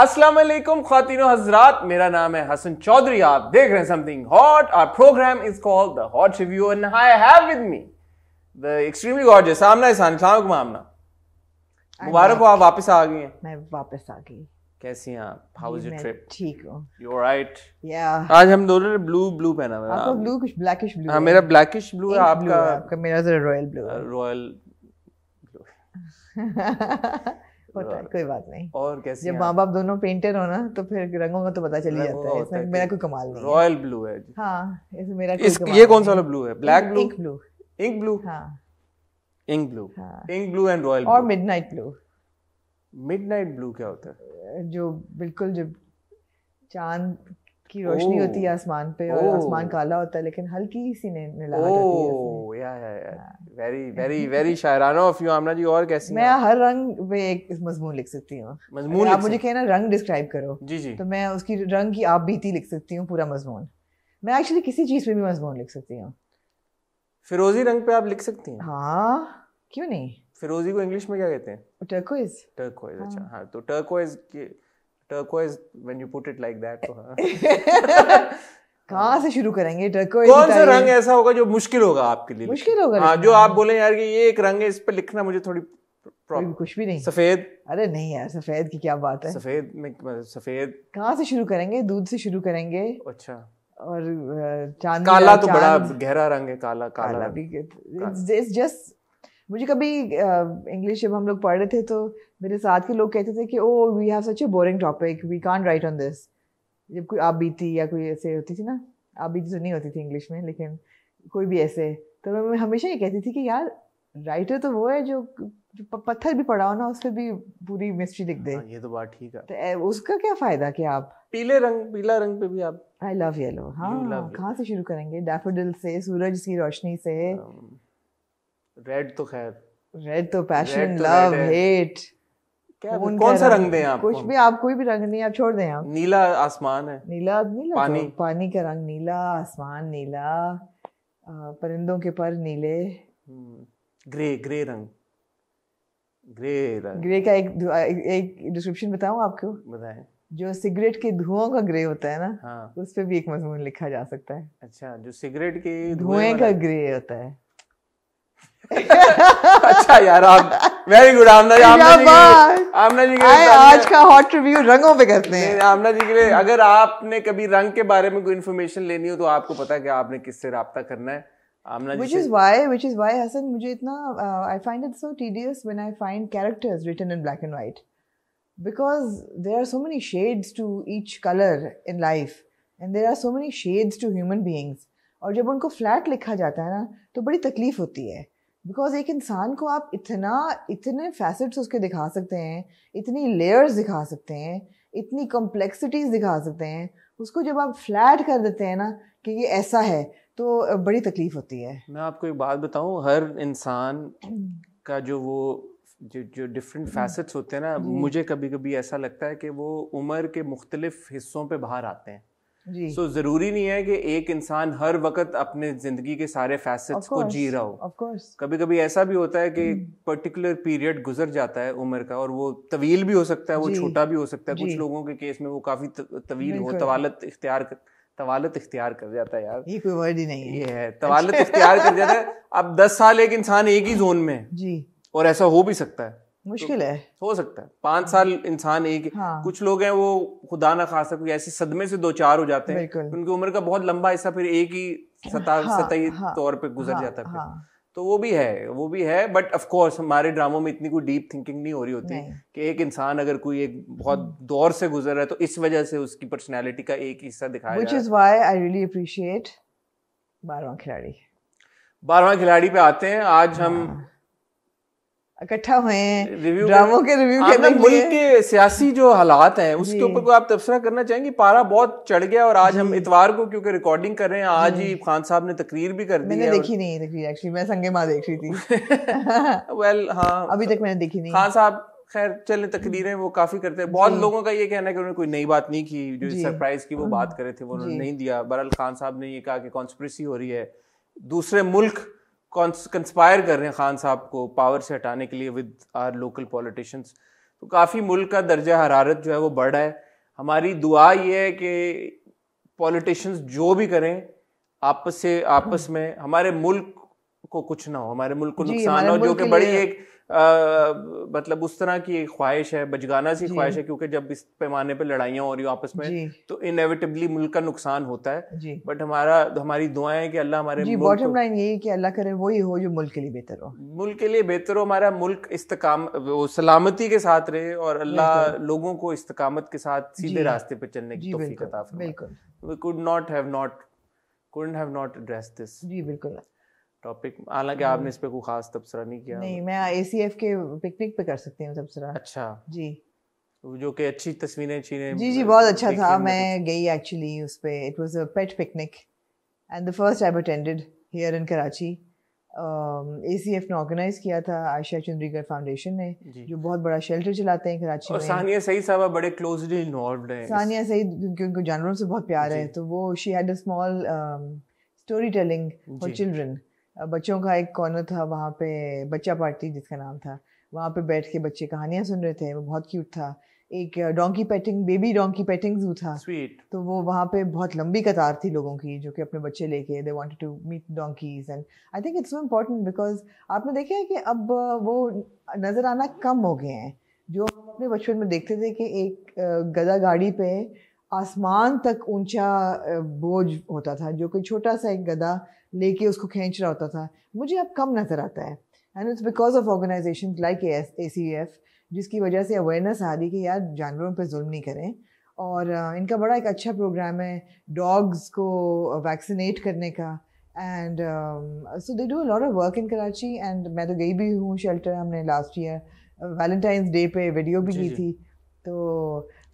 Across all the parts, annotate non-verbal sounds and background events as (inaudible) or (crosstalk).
अस्सलाम वालेकुम खातिनो हजरात मेरा नाम है हसन चौधरी आप देख रहे हैं something hot hour program is called the hot review and I have with me the extremely gorgeous Amna Ehsan Islam आमना मुबारक हो आप वापस आ गई हैं मैं वापस आ गई कैसी हैं आप हाउ इज योर ट्रिप ठीक हो यू आर राइट या आज हम दोनों ने ब्लू ब्लू पहना हुआ है हाँ, आपका ब्लू कुछ ब्लैकिश ब्लू हां मेरा ब्लैकिश ब्लू है आपका आपका मेरा जरा रॉयल ब्लू है रॉयल ब्लू (laughs) (laughs) होता है कोई बात नहीं और कैसे जब माँ बाप दोनों पेंटर हो ना तो फिर रंगों का तो पता चल ही जाता है इसमें मेरा कोई कमाल नहीं रॉयल ब्लू है हाँ इसमें मेरा इस, ये कौन सा वाला ब्लू है black blue ink blue ink blue हाँ ink blue ink blue and royal और मिडनाइट ब्लू मिडनाइट ब्लू क्या होता है जो बिल्कुल जब चांद की रोशनी होती है आसमान पे और आसमान काला होता है लेकिन हल्की सी ने नीलाहट होती है या या वेरी वेरी वेरी शायराना ऑफ यू आमना जी और कैसी मैं हर रंग पे एक मजमून लिख सकती हूँ मजमून आप मुझे कहना रंग डिस्क्राइब करो जी जी तो मैं उसकी रंग की आप बीती लिख सकती हूँ पूरा मजमून मैं एक्चुअली किसी चीज़ पे भी मजमून लिख सकती हूँ फिरोजी रंग पे आप लिख सकती हैं हाँ क्यों नहीं फिरोजी को इंग्लिश में क्या कहते हैं टर्कोइज टर्कोइज हाँ। अच्छा हाँ तो turquoise turquoise when you put it like that तो हां (laughs) कहाँ से शुरू करेंगे टर्कोइज कौन सा रंग ऐसा होगा जो मुश्किल होगा आपके लिए मुश्किल होगा हाँ जो आप बोले यार कि ये एक रंग है इस पे लिखना मुझे थोड़ी प्रॉब्लम कुछ भी नहीं सफेद अरे नहीं यार सफेद की क्या बात है सफेद में मतलब सफेद कहाँ से शुरू करेंगे दूध से शुरू करेंगे अच्छा और चांद काला तो बड़ा गहरा रंग है काला काला, काला भी इट्स जस्ट मुझे कभी इंग्लिश जब हम लोग पढ़ रहे थे तो मेरे साथ के लोग कहते थे कि oh we have such a boring topic we can write on this जब कोई आप बीती या कोई ऐसे होती थी ना आप बीती तो नहीं होती थी इंग्लिश में लेकिन कोई भी ऐसे तो मैं हमेशा ये कहती थी कि यार राइटर तो वो है जो जो पत्थर भी पड़ा हो ना उस पर भी पूरी मिस्ट्री लिख दे आ, हाँ, ये तो बात ठीक है तो उसका क्या फायदा कि आप पीले रंग पीला रंग पे भी आप आई लव येलो हाँ कहाँ से शुरू करेंगे डेफोडिल से सूरज की रोशनी से um... रेड तो खैर रेड तो पैशन लव हेट क्या कौन सा रंग दें आप कुछ भी आप कोई भी रंग नहीं आप छोड़ दें आप नीला आसमान है नीला नीला तो पानी तो, पानी का रंग नीला आसमान नीला परिंदों के पर नीले हम्म, ग्रे ग्रे रंग ग्रे रंग ग्रे का एक एक डिस्क्रिप्शन बताऊं आपको बताएं जो सिगरेट के धुओं का ग्रे होता है ना हाँ। उस पर भी एक मजमून लिखा जा सकता है अच्छा जो सिगरेट के धुएं का ग्रे होता है (laughs) अच्छा यार आप वेरी गुड आमना जी आमना जी आमना जी के आज का हॉट रिव्यू रंगों पे करते हैं आमना जी के लिए अगर आपने कभी रंग के बारे में कोई इन्फॉर्मेशन लेनी हो तो आपको पता है कि आपने किससे रबता करना है Amna ji which is why which is why Hasan मुझे इतना I find it so tedious when I find characters written in black and white because there are so many shades to each colour in life and there are so many shades to human beings और जब उनको flat लिखा जाता है ना तो बड़ी तकलीफ होती है बिकॉज एक इंसान को आप इतना इतने फैसेट्स उसके दिखा सकते हैं इतनी लेयर्स दिखा सकते हैं इतनी कम्प्लेक्सिटीज़ दिखा सकते हैं उसको जब आप फ्लैट कर देते हैं ना कि ये ऐसा है तो बड़ी तकलीफ होती है मैं आपको एक बात बताऊँ हर इंसान (clears throat) का जो वो जो जो डिफरेंट फैसेट्स (clears throat) होते हैं ना मुझे कभी कभी ऐसा लगता है कि वो उम्र के मुख्तलिफ हिस्सों पे बाहर आते हैं सो so, जरूरी नहीं है कि एक इंसान हर वक्त अपने जिंदगी के सारे फैसेट्स को जी रहा हो कभी कभी ऐसा भी होता है कि पर्टिकुलर हम्म। पीरियड गुजर जाता है उम्र का और वो तवील भी हो सकता है वो छोटा भी हो सकता है कुछ लोगों के केस में वो काफी तवील हो तवालत इख्तियार कर तवालत इख्तियार कर जाता है यार ये कोई वर्ड ही नहीं है ये है तवालत इख्तियार कर जाता है अब दस साल एक इंसान एक ही जोन में है जी और ऐसा हो भी सकता है तो मुश्किल है हो सकता है पांच साल इंसान एक हाँ। कुछ लोग हैं वो खुदा ना खासा कोई ऐसे सदमे से दो चार हो जाते हैं उनकी उम्र का बहुत लंबा हिस्सा फिर एक ही सता हाँ, सतह हाँ, तौर पे गुजर हाँ, जाता है हाँ, तो वो भी है वो भी है बट ऑफ हमारे ड्रामों में इतनी कोई डीप थिंकिंग नहीं हो रही होती कि एक इंसान अगर कोई एक बहुत हम्म। दौर से गुजर रहा है तो इस वजह से उसकी पर्सनैलिटी का एक हिस्सा दिखाया which is why I really appreciate Barwan Khiladi बारहवां खिलाड़ी पे आते हैं आज हम हाँ। इकट्ठा हुए हैं ड्रामों के रिव्यू करने के मुल्क के सियासी जो हालात हैं उसके ऊपर कोई आप तबसरा करना चाहेंगे पारा बहुत चढ़ गया और आज हम इतवार को क्योंकि रिकॉर्डिंग कर रहे हैं आज ही खान साहब ने तकरीर भी कर दी मैंने देखी नहीं तकरीर एक्चुअली मैं संगे माँ देख रही थी वेल (laughs) हाँ अभी तक मैंने देखी नहीं खान साहब खैर चले तकरीरें वो काफी करते हैं बहुत लोगों का ये कहना है कि उन्होंने कोई नई बात नहीं की जो सरप्राइज की वो बात करे थे वो उन्होंने नहीं दिया बहरहाल खान साहब ने ये कहा कि कॉन्स्परेसी हो रही है दूसरे मुल्क कंस्पायर कर रहे हैं खान साहब को पावर से हटाने के लिए विद आर लोकल पॉलिटिशियंस तो काफ़ी मुल्क का दर्जा हरारत जो है वो बढ़ा है हमारी दुआ ये है कि पॉलिटिशियंस जो भी करें आपस से आपस में हमारे मुल्क को कुछ ना हो हमारे मुल्क को नुकसान हो जो कि बड़ी एक मतलब उस तरह की एक ख्वाहिश है बजगाना सी ख्वाहिश है क्योंकि जब इस पैमाने पे लड़ाइयाँ हो रही हो आपस में तो इनएविटेबली मुल्क का नुकसान होता है बट हमारा हमारी दुआएं हैं कि अल्लाह हमारे बॉटम लाइन यही है कि अल्लाह करे वही हो जो मुल्क के लिए बेहतर हो मुल्क के लिए बेहतर हो हमारा मुल्क इस्तकाम वो सलामती के साथ रहे और अल्लाह लोगों को इस्तकामत के साथ सीधे रास्ते पर चलने की तोफीक अता फरमाए बिल्कुल we could not have not couldn't have not addressed this जी बिल्कुल टॉपिक हालांकि हाँ। आपने इस पे कोई खास तबसरा नहीं किया नहीं मैं एसीएफ के पिकनिक पे कर सकती हूँ तबसरा अच्छा जी जो कि अच्छी तस्वीरें चीजें जी जी बहुत अच्छा था मैं गई एक्चुअली उस पे it was a pet picnic and the first I attended here in Karachi A C F ने ऑर्गेनाइज किया था आयशा चंद्रीगढ़ फाउंडेशन ने जो बहुत बड़ा शेल्टर चलाते हैं कराची और में सानिया सही साहब बड़े क्लोजली इन्वॉल्व हैं सानिया सही क्योंकि उनको जानवरों से बहुत प्यार है तो वो she had a small story telling for children बच्चों का एक कॉर्नर था वहाँ पे बच्चा पार्टी जिसका नाम था वहाँ पे बैठ के बच्चे कहानियाँ सुन रहे थे वो बहुत क्यूट था एक donkey petting baby donkey petting zoo था Sweet. तो वो वहाँ पे बहुत लंबी कतार थी लोगों की जो कि अपने बच्चे लेके they wanted to meet donkeys and I think it's so important because आपने देखा है कि अब वो नज़र आना कम हो गए हैं जो हम अपने बचपन में देखते थे कि एक गदा गाड़ी पे आसमान तक ऊंचा बोझ होता था जो कि छोटा सा एक गदा लेके उसको खींच रहा होता था मुझे अब कम नज़र आता है and it's because of organisation like A C F जिसकी वजह से अवेयरनेस आ रही कि यार जानवरों पर जुल्म नहीं करें और इनका बड़ा एक अच्छा प्रोग्राम है डॉग्स को वैक्सीनेट करने का and so they do lot of work in Karachi and मैं तो गई भी हूँ शेल्टर हमने लास्ट ईयर वैलेंटाइंस डे पे वीडियो भी की थी तो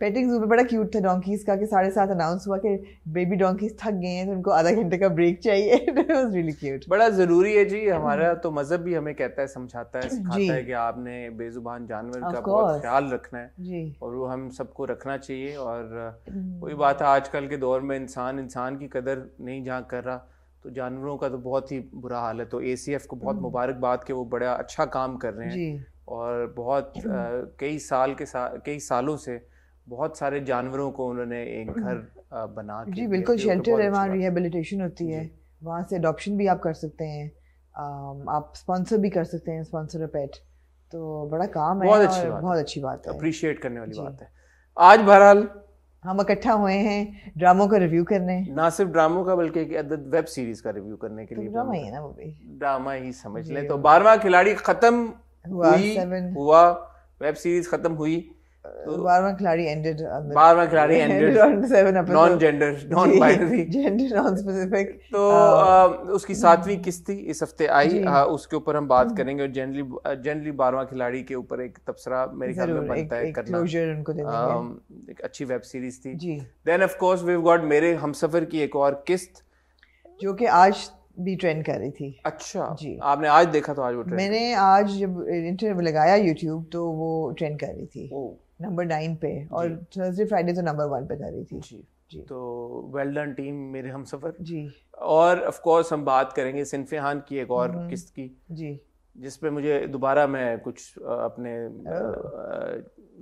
पेटिंग जू में बड़ा क्यूट था डोंकीज का कि साढ़े सात अनाउंस हुआ कि बेबी डोंकीज थक गए हैं तो उनको आधा घंटे का ब्रेक चाहिए रियली (laughs) क्यूट बड़ा ज़रूरी है जी हमारा तो मज़हब भी हमें कहता है समझाता है सिखाता है कि आपने बेजुबान जानवर का बहुत ख्याल रखना है जी. और वो हम सबको रखना चाहिए और वही mm. बात है आजकल के दौर में इंसान इंसान की कदर नहीं जहाँ कर रहा तो जानवरों का तो बहुत ही बुरा हाल है तो ए को बहुत mm. मुबारकबाद के वो बड़ा अच्छा काम कर रहे हैं और बहुत (clears throat) कई साल के कई सालों से बहुत सारे जानवरों को उन्होंने एक हम्म। घर बना के जी बिल्कुल शेल्टर तो अच्छा है वहाँ रिहेबिलिटेशन होती है वहाँ से अडोप्शन भी आप कर सकते हैं आप स्पॉन्सर भी कर सकते हैं स्पॉन्सर पेट तो बड़ा काम है बहुत अच्छी बहुत अच्छी बात है अप्रिशिएट करने वाली बात है आज बहरहाल हम इकट्ठा हुए हैं ड्रामों का रिव्यू करने ना सिर्फ ड्रामों का बल्कि वेब सीरीज का रिव्यू करने के तो लिए ड्रामा ही है ना वो भी ड्रामा ही समझ लें तो बारवा खिलाड़ी खत्म हुआ हुई, हुआ वेब सीरीज खत्म हुई खिलाड़ी तो एंडेड तो Barwan Khiladi ended non gender non binary gender non specific तो uh, uh, उसकी सातवीं hmm. किस्त थी इस हफ्ते आई uh, उसके ऊपर हम बात hmm. करेंगे और जनरली जनरली खिलाड़ी के ऊपर एक तबसरा मेरे ख्याल में बनता है करना उनको um, एक अच्छी वेब सीरीज थी then of course we have got मेरे हमसफर की एक और किस्त जो कि आज भी ट्रेंड कर रही थी अच्छा जी आपने आज देखा तो आज वो ट्रेंड मैंने आज जब इंटरव्यू लगाया यूट्यूब तो वो ट्रेंड कर रही थी नंबर नाइन पे और थर्सडे फ्राइडे तो नंबर वन पे कर रही थी जी जी तो वेल डन टीम मेरे हम सफर जी और ऑफ कोर्स हम बात करेंगे सिनफे की एक और हम्म। किस्त की जी जिस पे मुझे दोबारा मैं कुछ अपने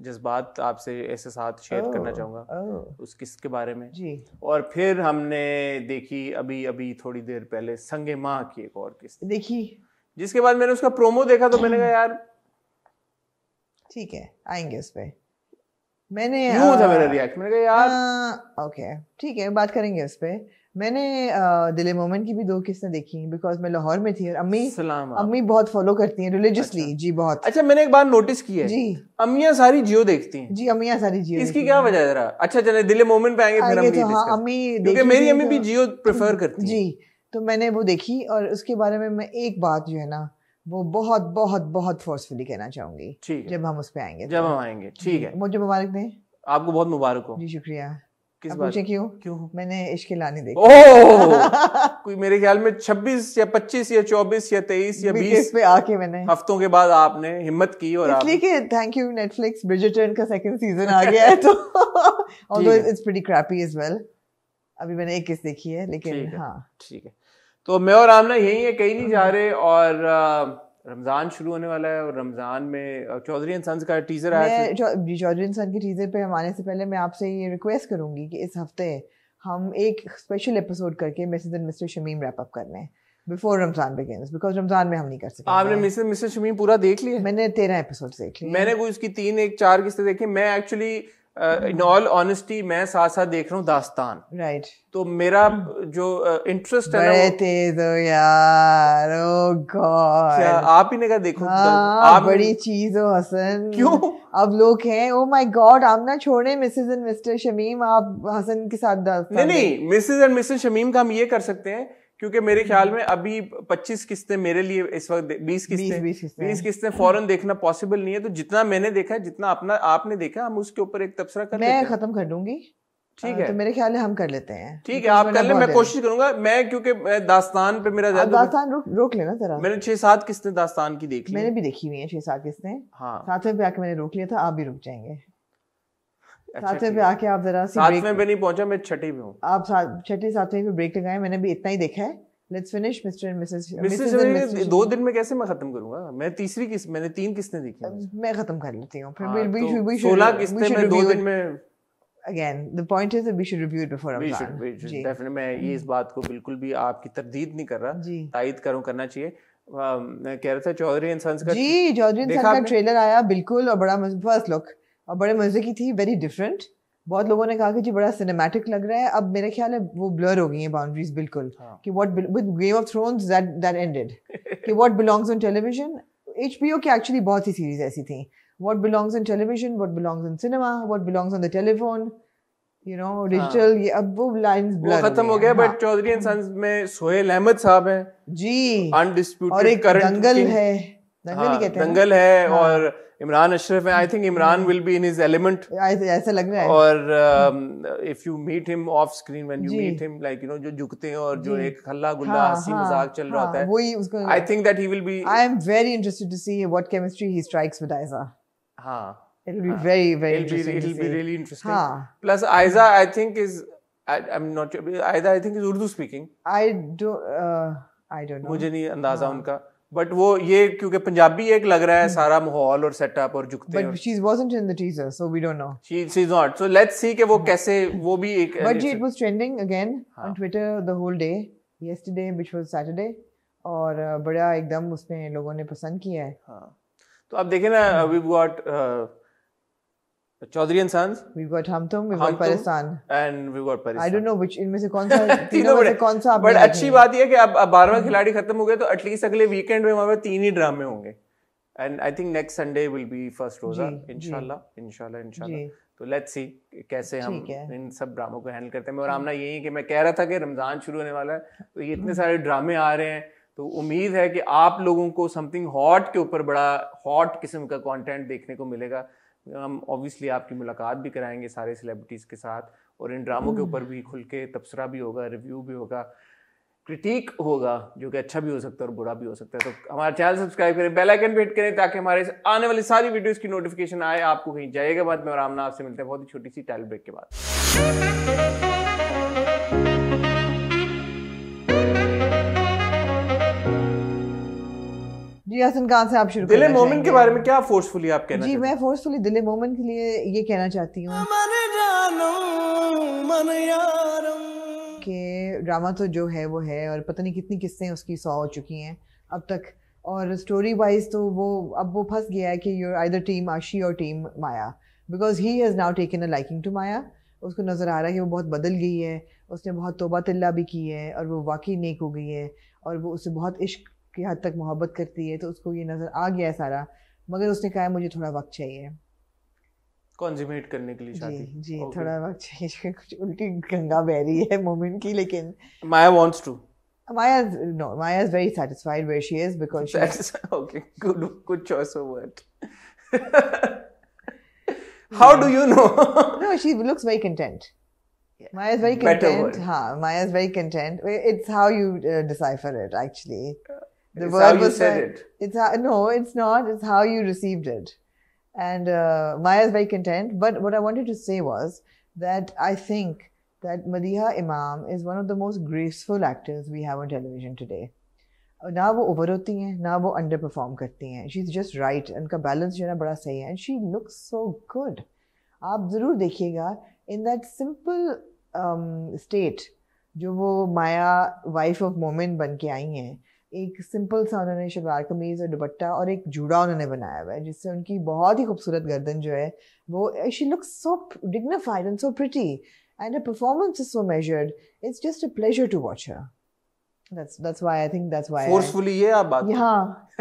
जज्बात आपसे ऐसे साथ शेयर करना चाहूंगा उस किस्त के बारे में जी और फिर हमने देखी अभी अभी थोड़ी देर पहले संगे माँ की एक और किस्त देखी जिसके बाद मैंने उसका प्रोमो देखा तो मैंने कहा (clears throat) यार ठीक है आएंगे उस पर मैंने यूं था मेरा रिएक्ट मैंने कहा यार ओके ठीक है बात करेंगे उस पे मैंने दिले मोमेंट की भी दो किस्तें देखी बिकॉज मैं लाहौर में थी और अम्मी अम्मी बहुत फॉलो करती हैं रिलीजियसली अच्छा, जी बहुत अच्छा मैंने एक बार नोटिस की है जी अम्मिया सारी जियो देखती हैं जी अम्मिया सारी जियो इसकी क्या वजह जरा अच्छा चले दिले मोमेंट पे आएंगे फिर तो हाँ, अम्मी क्योंकि मेरी अम्मी तो भी जियो प्रेफर करती जी तो मैंने वो देखी और उसके बारे में मैं एक बात जो है ना वो बहुत बहुत बहुत फोर्सफुली कहना चाहूंगी ठीक जब हम उस पर आएंगे तो। जब हम आएंगे ठीक है मुझे मुबारक दें आपको बहुत मुबारक हो जी शुक्रिया किस बात क्यों क्यों मैंने इश्क लाने देखा ओह कोई मेरे ख्याल में 26 या 25 या 24 या 23 या 20 पे आके मैंने हफ्तों के बाद आपने हिम्मत की और इसलिए कि थैंक यू नेटफ्लिक्स ब्रिजर्टन का सेकंड सीजन आ गया है तो although it's pretty crappy as well अभी मैंने एक किस देखी है लेकिन हाँ ठीक है तो मैं और आमना यही है कहीं नहीं जा रहे और रमज़ान शुरू होने वाला है और रमज़ान में चौधरी सन्स का टीज़र आया है चौधरी एंड के टीज़र पे हमारे से पहले मैं आपसे ये रिक्वेस्ट करूंगी कि इस हफ्ते हम एक स्पेशल एपिसोड करके Mrs and Mr Shamim wrap up कर लें before Ramzan begins because Ramzan में हम नहीं कर सकते आपने मिसेज मिस्टर शमीम पूरा देख लिया मैंने तेरह एपिसोड देख लिए मैंने कोई उसकी तीन एक चार किस्से देखी मैं एक्चुअली इन ऑल ऑनेस्टी मैं साथ साथ देख रहा हूँ दास्तान राइट right. तो मेरा hmm. जो इंटरेस्ट uh, है तेज हो यार ओ oh गॉड आप ही ने कहा देखो हाँ, आप बड़ी चीज हो हसन क्यों अब लोग हैं ओ माय गॉड आप ना छोड़े मिसेज एंड मिस्टर शमीम आप हसन के साथ दास्तान नहीं नहीं मिसेज एंड मिस्टर शमीम का हम ये कर सकते हैं क्योंकि मेरे ख्याल में अभी 25 किस्तें मेरे लिए इस वक्त 20 किस्तें 20, किस्तें, फॉरन देखना पॉसिबल नहीं है तो जितना मैंने देखा है जितना अपना आपने देखा हम उसके ऊपर एक तबसरा कर मैं खत्म कर दूंगी ठीक है तो मेरे ख्याल है हम कर लेते हैं ठीक है आप कर ले मैं कोशिश करूंगा मैं क्योंकि दास्तान पे मेरा ज्यादा दास्तान रोक, रोक लेना जरा मैंने छह सात किस्तें दास्तान की देखी मैंने भी देखी हुई है छह सात किस्तें हाँ सातवें में आके मैंने रोक लिया था आप भी रुक जाएंगे सातवें पे आके आप जरा सातवें पे नहीं पहुंचा मैं छठी पे हूँ आप सातवें पे ब्रेक लगाए मैंने भी इतना ही देखा है let's finish Mr and Mrs Mrs दो दिन में कैसे मैं खत्म करूंगा मैं तीसरी किस्त मैंने तीन किस्तें देखी मैं खत्म कर लेती हूँ फिर वी शुड वी शुड 16 किस्तें दो दिन में again the point is we should review it before definitely मैं ये इस बात को बिल्कुल भी आपकी तरदीद नहीं कर रहा तायद करूं करना चाहिए कह रहा था चौधरी एंड सन्स का जी चौधरी एंड सन्स का ट्रेलर आया बिल्कुल और बड़ा फर्स्ट लुक और बड़े मज़े की थी वेरी डिफरेंट बहुत लोगों ने कहा कि जी बड़ा सिनेमैटिक लग रहा है अब मेरे ख्याल है वो ब्लर हो गई है बाउंड्रीज बिल्कुल हाँ। कि what with Game of Thrones that that ended कि what belongs on television H P की एक्चुअली बहुत सी सीरीज ऐसी थी what belongs on television what belongs in cinema what belongs on the telephone you know digital ये अब वो lines blur खत्म हो गया बट चौधरी एंड सन्स में सोहेल अहमद साहब हैं जी अनडिस्प्यूटेड और एक दंगल है दंगल ही हाँ, कहते हैं दंगल है हाँ। और इमरान अशरफ है I think Imran will be in his element ऐसा लग रहा है और if you meet him off screen when you meet him like you know जो झुकते हैं और जो एक हल्ला गुल्ला हाँ, हंसी हाँ, मजाक चल रहा हाँ, होता है वही उसको I think that he will be I am very interested to see what chemistry he strikes with Ayeza हां it will be very very interesting it will be really interesting plus Ayeza I think is I am not Ayeza I think is Urdu speaking I don't I don't know मुझे नहीं अंदाजा उनका but वो ये क्योंकि पंजाबी एक लग रहा है hmm. सारा माहौल और सेटअप और जुकते but she wasn't in the teaser so we don't know she she is not so let's see कि वो hmm. कैसे वो भी एक बट जी it was trending again on Twitter the whole day yesterday which was Saturday और uh, बड़ा एकदम उसने लोगों ने पसंद किया है हां तो आप देखें ना we hmm. Got Chaudhry and sons we got Hum Tum we got Pareshaan and we got Pareshaan I don't know which इनमें से कौन सा (laughs) तीनों में से कौन सा बट अच्छी बात यह है कि अब 12वां खिलाड़ी खत्म हो गया तो एटलीस्ट अगले वीकेंड में हमारे तीन ही ड्रामे होंगे and I think next Sunday will be first रोजा इंशाल्लाह इंशाल्लाह इंशाल्लाह तो लेट्स सी कैसे हम इन सब ड्रामों को हैंडल करते हैं और आमना हाँ। यही है कि मैं कह रहा था कि रमज़ान शुरू होने वाला है तो ये इतने सारे ड्रामे आ रहे हैं तो उम्मीद है कि आप लोगों को समथिंग हॉट के ऊपर बड़ा हॉट किस्म का कंटेंट देखने को मिलेगा हम ऑब्वियसली आपकी मुलाकात भी कराएंगे सारे सेलिब्रिटीज़ के साथ और इन ड्रामों के हम्म। ऊपर भी खुल के तबसरा भी होगा रिव्यू भी होगा क्रिटिक होगा जो कि अच्छा भी हो सकता है और बुरा भी हो सकता है तो हमारा चैनल सब्सक्राइब करें बेल आइकन पे हिट करें ताकि हमारे आने वाली सारी वीडियोस की नोटिफिकेशन आए आपको कहीं जाएगा बाद में और आमना आपसे मिलते हैं बहुत ही छोटी सी टाइल ब्रेक के बाद जी हसन कहाँ से आप शुरू दिले मोमिन के बारे में क्या फोर्सफुली आप कहना जी मैं फोर्सफुली दिले मोमिन के लिए ये कहना चाहती हूँ कि ड्रामा तो जो है वो है और पता नहीं कितनी किस्तें उसकी सौ हो चुकी हैं अब तक और स्टोरी वाइज तो वो अब वो फंस गया है कि यूर आइदर टीम आशी और team Maya because he has now taken a liking to Maya उसको नज़र आ रहा है कि वो बहुत बदल गई है उसने बहुत तोबा तिल्ला भी की है और वो वाकई नेक हो गई है और वो उसे बहुत इश्क की हद तक मोहब्बत करती है तो उसको ये नज़र आ गया है सारा मगर उसने कहा मुझे थोड़ा वक्त चाहिए कंज्यूमेट करने के लिए शादी जी, जी okay. थोड़ा वक्त चाहिए कुछ उल्टी गंगा बह रही है मोमिन की लेकिन Maya wants to Maya no Maya is very satisfied where she is because okay good good choice of word how do you know no she looks very content Maya is very content हां Maya is very content it's how you decipher it actually The it's verb was said it. It's how, no, it's not. It's how you received it. And uh, is very content. But what I wanted to say was that I think that Madiha Imam is one of the most graceful actors we have on television today. ना वो over होती हैं ना वो under underperform करती हैं she is just right उनका balance जो है ना बड़ा सही है and she looks so good आप ज़रूर देखिएगा इन दैट सिंपल स्टेट जो वो माया वाइफ ऑफ मोमेंट बन के आई हैं एक सिंपल सा उन्होंने शलवार कमीज और दुपट्टा और एक जूड़ा उन्होंने बनाया हुआ है जिससे उनकी बहुत ही खूबसूरत गर्दन जो है वो she looks so dignified and so pretty and a performance is so measured it's just a pleasure to watch her That's that's why I think that's why forcefully I, ये आप बात हाँ (laughs)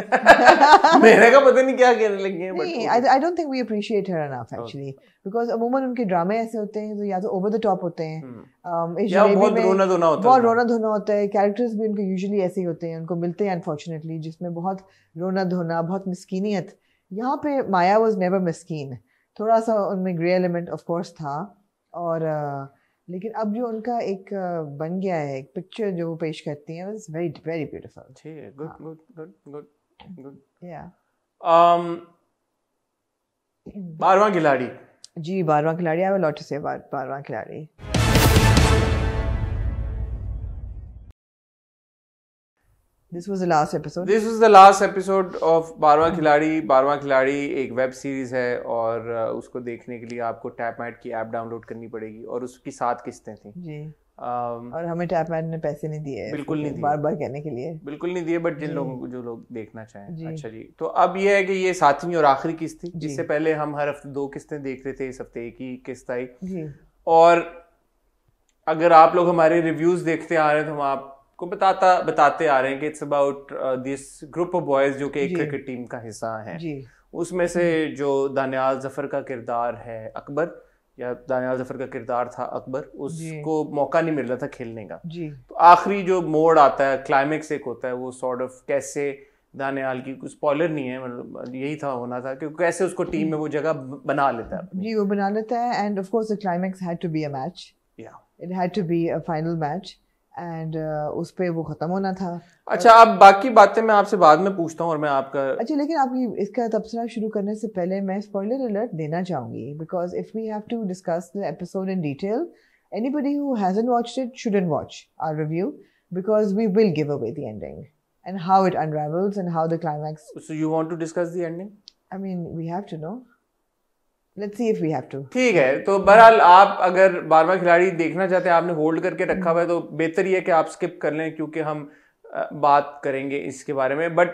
मेरे का पता नहीं क्या कहने लग गए नहीं I I don't think we appreciate her enough actually okay. because अमूमन उनके ड्रामे ऐसे होते हैं तो या तो ओवर द टॉप होते हैं hmm. um, या बहुत रोना धोना होता है बहुत रोना धोना होता है कैरेक्टर्स भी उनके यूजुअली ऐसे ही होते हैं उनको मिलते हैं अनफॉर्चुनेटली जिसमें बहुत रोना धोना बहुत मिसकीनियत यहाँ पे माया वॉज नेवर मिसकीन थोड़ा सा उनमें ग्रे एलिमेंट ऑफ कोर्स था और uh, लेकिन अब जो उनका एक बन गया है एक पिक्चर जो वो पेश करती हैं इट्स वेरी वेरी ब्यूटीफुल ठीक है good good good good good या um hmm. बारवां खिलाड़ी जी बारवां खिलाड़ी आई विल लॉट टू से Barwan Khiladi this was the last episode this was the last episode of Barwan Khiladi बारवा खिलाड़ी एक वेब सीरीज है और uh, उसको देखने के लिए आपको टैपमैट की ऐप डाउनलोड करनी पड़ेगी और उसकी सात किस्तें थी जी Um, और हमें टैपमैन ने पैसे नहीं दिए बिल्कुल नहीं दिए बार बार कहने के लिए बिल्कुल नहीं दिए बट जिन लोगों को जो लोग देखना चाहें जी। अच्छा जी तो अब ये है कि ये सातवीं और आखिरी किस्त थी जिससे पहले हम हर हफ्ते दो किस्तें देख रहे थे इस हफ्ते एक ही किस्त आई और अगर आप लोग हमारे रिव्यूज देखते आ रहे हैं तो हम आप को बताता बताते आ रहे हैं कि it's about this group of boys जो कि एक क्रिकेट टीम का हिस्सा है उसमें से जो दानियाल जफर का किरदार है अकबर या दानियाल जफर का किरदार था अकबर उसको मौका नहीं मिल रहा था खेलने का तो आखिरी जो मोड़ आता है क्लाइमेक्स एक होता है वो सॉर्ट ऑफ कैसे दानियाल की कुछ स्पॉलर नहीं है मतलब यही था होना था कि कैसे उसको टीम में वो जगह बना लेता है जी वो बना लेता है and of course the climax had to be a match या it had to be a final match and uh, उस पर वो ख़त्म होना था अच्छा और, आप बाकी बातें मैं आपसे बाद में पूछता हूँ और मैं आपका अच्छा लेकिन आपकी इसका तबसरा शुरू करने से पहले मैं स्पॉइलर अलर्ट देना चाहूँगी because if we have to discuss the episode in detail anybody who hasn't watch it shouldn't watch or review because we will give away the ending and how it unravels and how the climax so you want to discuss the ending I mean we have to know ठीक है तो बहरहाल आप अगर बारवा खिलाड़ी देखना चाहते हैं आपने होल्ड करके रखा हुआ है तो बेहतर ये है कि आप स्किप कर लें क्योंकि हम बात करेंगे इसके बारे में बट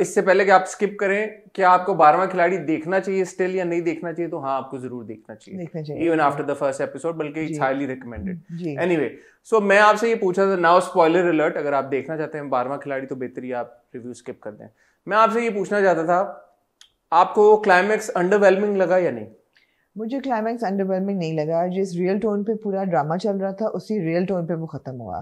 इससे पहले कि आप स्किप करें क्या आपको बारहवा खिलाड़ी देखना चाहिए स्टिल या नहीं देखना चाहिए तो हाँ आपको जरूर देखना चाहिए even after the first episode बल्कि it's highly recommended anyway so मैं आपसे ये पूछा था नाउ स्पॉयलर अलर्ट अगर आप देखना चाहते हैं बारहवा खिलाड़ी तो बेहतर ही आप रिव्यू स्किप कर दें मैं आपसे ये पूछना चाहता था आपको क्लाइमैक्स अंडरवेलमिंग लगा या नहीं मुझे क्लाइमैक्स अंडरवेलमिंग नहीं लगा जिस रियल टोन पे पूरा ड्रामा चल रहा था उसी रियल टोन पे वो ख़त्म हुआ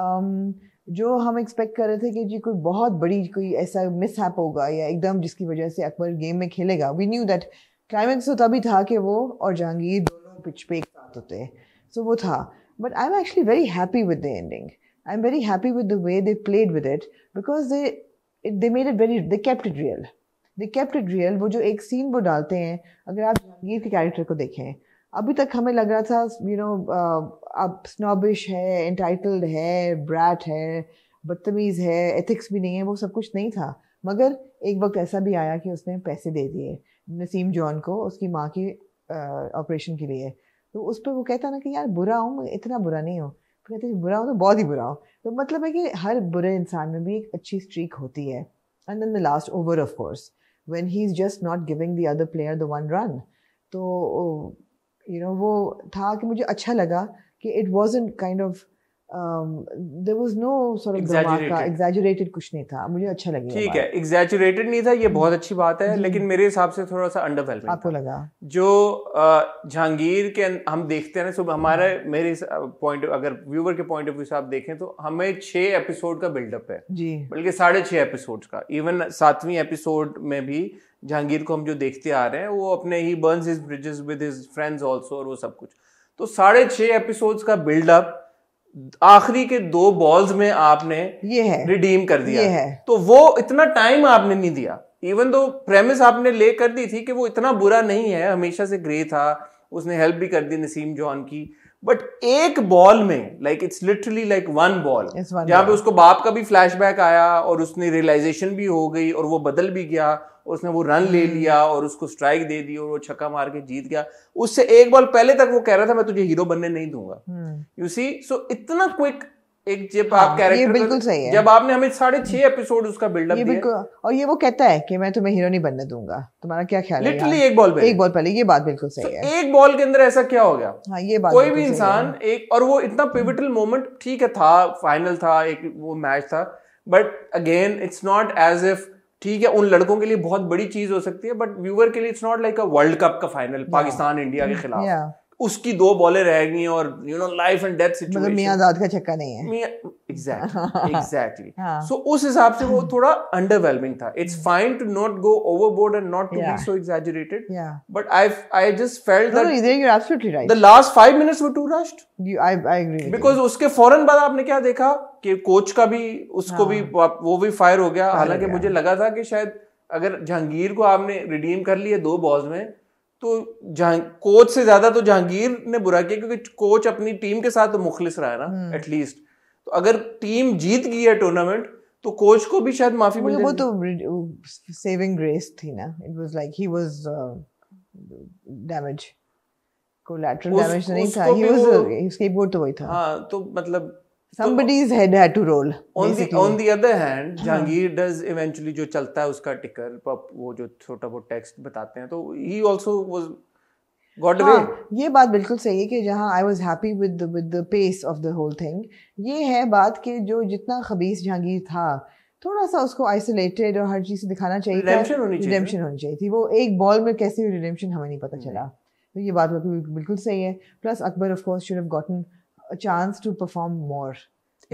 um, जो हम एक्सपेक्ट कर रहे थे कि जी कोई बहुत बड़ी कोई ऐसा मिसहैप होगा या एकदम जिसकी वजह से अकबर गेम में खेलेगा वी न्यू दैट क्लाइमैक्स तो तभी था कि वो और जहांगीर दोनों पिच पे एक साथ होते सो so, वो था but I am actually very happy with the ending I am very happy with the way they played with it because they they made it very they kept real they kept real वो जो एक scene वो डालते हैं अगर आप गीत के कैरेक्टर को देखें अभी तक हमें लग रहा था यू नो अब स्नॉबिश है एंटाइटल्ड है ब्रैट है बदतमीज़ है एथिक्स भी नहीं है वो सब कुछ नहीं था मगर एक वक्त ऐसा भी आया कि उसने पैसे दे दिए नसीम जॉन को उसकी माँ के ऑपरेशन के लिए तो उस पर वो कहता ना कि यार बुरा हूँ इतना बुरा नहीं हूँ तो कहते बुरा हूँ तो बहुत ही बुरा हूँ तो मतलब है कि हर बुरे इंसान में भी एक अच्छी स्ट्रीक होती है and then the last over of course he is just not giving the other player the one run तो यू नो वो था कि मुझे अच्छा लगा कि it was in kind of there was no exaggerated कुछ नहीं था मुझे अच्छा लगा ठीक है एग्जैजरेटेड नहीं था ये हम्म। बहुत अच्छी बात है लेकिन मेरे हिसाब से थोड़ा सा अंडर अंडरवेलमिंग आपको लगा जो जहांगीर के अं, हम देखते हैं ना सुबह हमारे हम्म। मेरे पॉइंट अगर व्यूवर के पॉइंट ऑफ व्यू से आप देखें तो हमें छः एपिसोड का बिल्डअप है जी बल्कि साढ़े छः एपिसोड का इवन सातवीं एपिसोड में भी जहांगीर को हम जो देखते आ रहे हैं वो अपने ही burns his bridges with his friends also और वो सब कुछ तो साढ़े छः एपिसोड का बिल्डअप आखिरी के दो बॉल्स में आपने ये है रिडीम कर दिया ये है तो वो इतना टाइम आपने नहीं दिया इवन दो प्रेमिस आपने ले कर दी थी कि वो इतना बुरा नहीं है हमेशा से ग्रे था उसने हेल्प भी कर दी नसीम जॉन की बट एक बॉल में like it's literally like one ball जहां पे उसको बाप का भी फ्लैशबैक आया और उसने रियलाइजेशन भी हो गई और वो बदल भी गया उसने वो रन ले हम्म। लिया और उसको स्ट्राइक दे दी और वो छक्का मार के जीत गया उससे एक बॉल पहले तक वो कह रहा था मैं तुझे हीरो बनने नहीं दूंगा यू सी सो इतना क्विक एक जब हाँ, आप कैरेक्टर बिल्कुल सही है जब आपने हमें साढ़े छह एपिसोड उसका बिल्डअप दिया बिल्कुल और ये वो कहता है कि मैं तुम्हें हीरो नहीं बनने दूंगा तुम्हारा क्या ख्याल है लिटरली एक बॉल पे एक बॉल पहले ये बात बिल्कुल सही so, है एक बॉल के अंदर ऐसा क्या हो गया हाँ, ये बात कोई भी इंसान एक और वो इतना पिविटल मोमेंट ठीक है था फाइनल था एक वो मैच था but again it's not as if ठीक है उन लड़कों के लिए बहुत बड़ी चीज हो सकती है बट व्यूअर के लिए it's not like a world cup का फाइनल पाकिस्तान इंडिया के खिलाफ उसकी दो बॉलें रह गई और you know life and death situation मतलब मियां का छक्का नहीं है एग्जैक्टली एग्जैक्टली सो उस हिसाब से वो थोड़ा अंडरवेलमिंग था it's fine to not go overboard and not to be so exaggerated but I I just felt that no you are absolutely right the last 5 minutes were too rushed you I I agree because उसके फौरन बाद आपने क्या देखा कि coach का भी उसको भी हाँ। वो भी फायर हो गया हालांकि मुझे लगा था कि शायद अगर जहांगीर को आपने रिडीम कर लिया दो बॉल्स में तो कोच से ज्यादा तो जहांगीर ने बुरा किया क्योंकि कोच अपनी टीम के साथ तो मुखलिस रहा है ना एटलीस्ट हम्म। तो अगर टीम जीत गई है टूर्नामेंट तो कोच को भी शायद माफी मिल वो तो सेविंग ग्रेस थी ना it was like he was damage collateral damage नहीं था ही वाज स्केटबोर्ड तो वही था हां तो मतलब Somebody's so, head had to roll. On basically. the on the other hand, Jahangir does eventually jo chalta hai uska ticker pop wo jo chota वो text batate hain to he also was got away. ye baat bilkul sahi hai ki jahan i was happy with the with the pace of the whole thing ye hai baat ki jo jitna khabees jahangir tha थोड़ा सा उसको isolated और हर चीज़ से दिखाना चाहिए redemption होनी चाहिए redemption होनी चाहिए थी वो एक बॉल में कैसे रिडेम्पशन हमें नहीं पता चला तो ये बात बिल्कुल सही है plus Akbar of course should have gotten chance to perform more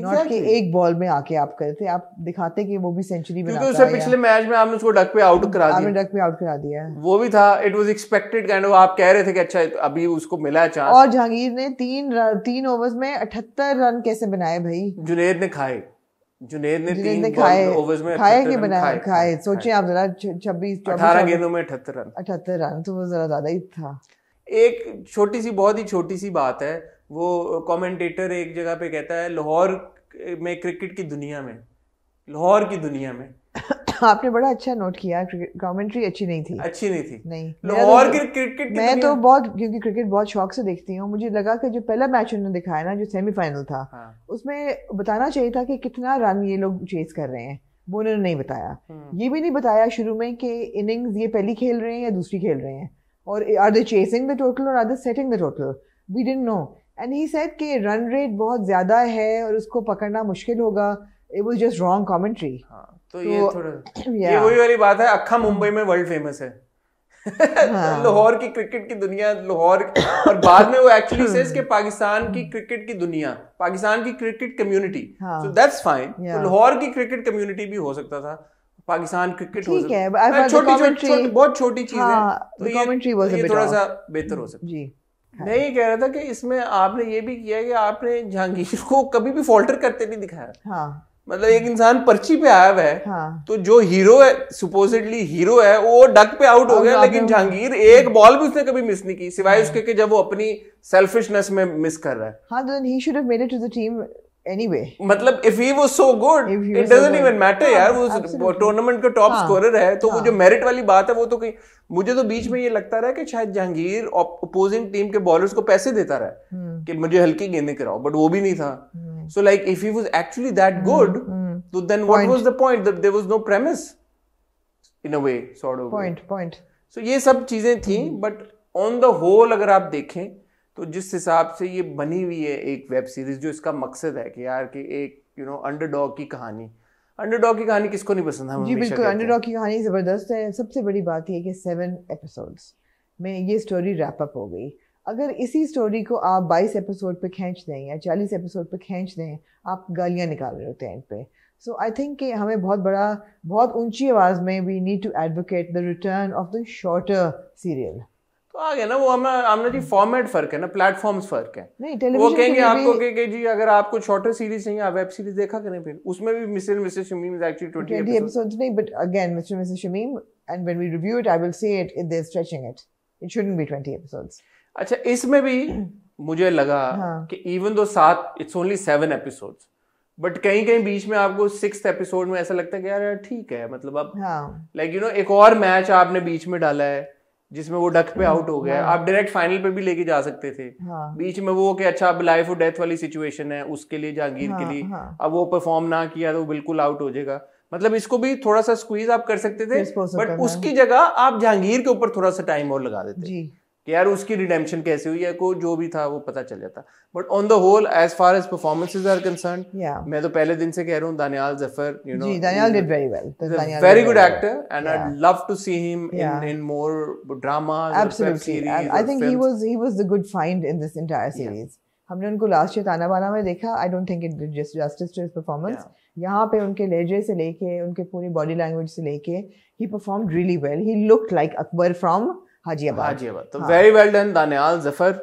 not कि एक बॉल में आके आप करते आप दिखाते कि वो भी सेंचुरी बनाता उससे पिछले मैच में आपने उसको डक पे आउट करा दिया डक पे आउट करा दिया वो भी था it was expected kind of आप कह रहे थे कि अच्छा अभी उसको मिला है चांस और जहांगीर ने तीन तीन ओवर्स में 78 रन कैसे बनाए भाई जुनेद ने खाए जुनेद ने तीन खाए ओवर्स में खाए के बनाए खाए सोचिए आप जरा 26 18 गेंदों में 78 रन 78 रन तो वो जरा ज्यादा ही था एक छोटी सी बहुत ही छोटी सी बात है वो कमेंटेटर एक जगह पे कहता है लाहौर में क्रिकेट की दुनिया में लाहौर की दुनिया में (coughs) आपने बड़ा अच्छा नोट किया कमेंट्री अच्छी नहीं थी अच्छी नहीं थी नहीं तो लाहौर तो, क्रिकेट मैं तो बहुत क्योंकि क्रिकेट बहुत शौक से देखती हूँ मुझे लगा कि जो पहला मैच उन्होंने दिखाया ना जो सेमीफाइनल था हाँ। उसमें बताना चाहिए था कि कितना रन ये लोग चेज कर रहे हैं वो उन्होंने नहीं बताया हम्म। ये भी नहीं बताया शुरू में कि इनिंग्स ये पहली खेल रहे हैं या दूसरी खेल रहे हैं और are they chasing the total और are they setting the total we don't know and he said कि रन रेट बहुत ज़्यादा है और उसको पकड़ना मुश्किल होगा it was just wrong commentary तो ये तो, थोड़ा (clears throat) ये वही वाली बात है अखा मुंबई में वर्ल्ड फेमस है हाँ। (laughs) लाहौर की क्रिकेट की दुनिया लाहौर और बाद में वो एक्चुअली सेज के पाकिस्तान की क्रिकेट की दुनिया पाकिस्तान की cricket community so that's fine Lahore की क्रिकेट कम्युनिटी भी हो सकता था पाकिस्तान क्रिकेट हो सकता है हाँ, छोटी छोटी बहुत छोटी चीज है हाँ, तो, तो ये थोड़ा सा बेहतर हो सकता है जी हाँ। मैं ये कह रहा था कि इसमें आपने ये भी किया कि आपने जहांगीर को कभी भी फॉल्टर करते नहीं दिखाया हाँ मतलब एक इंसान पर्ची पे आया हुआ है हाँ। तो जो हीरो है सुपोजिटली हीरो है वो डक पे आउट हो गया लेकिन जहांगीर एक बॉल भी उसने कभी मिस नहीं की सिवाय हाँ। उसके कि जब वो अपनी सेल्फिशनेस में मिस कर रहा है हाँ तो anyway मतलब if he was so good if it doesn't so good. even good. matter yeah, हाँ, यार वो टूर्नामेंट का टॉप स्कोरर है तो हाँ. वो जो मेरिट वाली बात है वो तो कहीं मुझे तो बीच में ये लगता रहा कि शायद जहांगीर अपोजिंग टीम के बॉलर्स को पैसे देता रहा hmm. कि मुझे हल्की गेंदें कराओ बट वो भी नहीं था so like if he was actually that good तो then what was the point that there was no premise in a way sort of point point so ये सब चीजें थी बट ऑन द होल अगर आप देखें तो जिस हिसाब से ये बनी हुई है एक वेब सीरीज़ जो इसका मकसद है कि यार कि एक यू नो अंडरडॉग की कहानी अंडरडॉग की कहानी किसको नहीं पसंद है जी बिल्कुल अंडरडॉग की कहानी ज़बरदस्त है सबसे बड़ी बात यह कि सेवन एपिसोड्स में ये स्टोरी रैप अप हो गई अगर इसी स्टोरी को आप 22 एपिसोड पे खींच दें या 40 एपिसोड पे खींच दें आप गालियाँ निकाल रहे होते हैं एंड पे सो आई थिंक कि हमें बहुत बड़ा बहुत ऊंची आवाज़ में we need to advocate the return of the shorter serial तो आ गया ना वो हमें हमने जी फॉर्मेट फर्क है ना प्लेटफॉर्म्स फर्क है नहीं टेलीविजन वो कहेंगे आपको कि, के जी अगर आपको शॉर्टर सीरीज चाहिए आप वेब सीरीज देखा करें फिर उसमें भी Mr Mrs Shamim is actually 20 episodes episode नहीं but again Mr Mrs Shamim and when we review it I will say it they are stretching it it shouldn't be 20 episodes अच्छा इसमें भी मुझे लगा हाँ. कि इवन दो सात इट्स ओनली 7 एपिसोड्स बट कहीं कहीं बीच में आपको सिक्स एपिसोड में ऐसा लगता है कि यार ठीक है मतलब अब लाइक यू नो एक और मैच आपने बीच में डाला है जिसमें वो डक पे आउट hmm. हो गया hmm. आप डायरेक्ट फाइनल पे भी लेके जा सकते थे हाँ। बीच में वो कि अच्छा अब लाइफ और डेथ वाली सिचुएशन है उसके लिए जहांगीर हाँ, के लिए हाँ। अब वो परफॉर्म ना किया तो बिल्कुल आउट हो जाएगा मतलब इसको भी थोड़ा सा स्क्वीज आप कर सकते थे बट उसकी जगह आप जहांगीर के ऊपर थोड़ा सा टाइम और लगा देते कि यार उसकी रिडेम्पशन कैसे हुई है को जो भी था वो पता चल जाता but on the whole as far as performances are concern मैं तो पहले दिन से कह रहा हूँ Daniyal Zafar you know Daniyal did very well very good actor and I love to see him in in more drama absolutely I think he was he was the good find in this entire series हमने उनको last year Tana Bana में देखा I don't think it did just justice to his performance यहाँ पे उनके लहजे से लेके उनके पूरी बॉडी लैंग्वेज से लेके he perform really well he look like Akbar from Hajiabad. Hajiabad. So very well done, Daniel Zafar.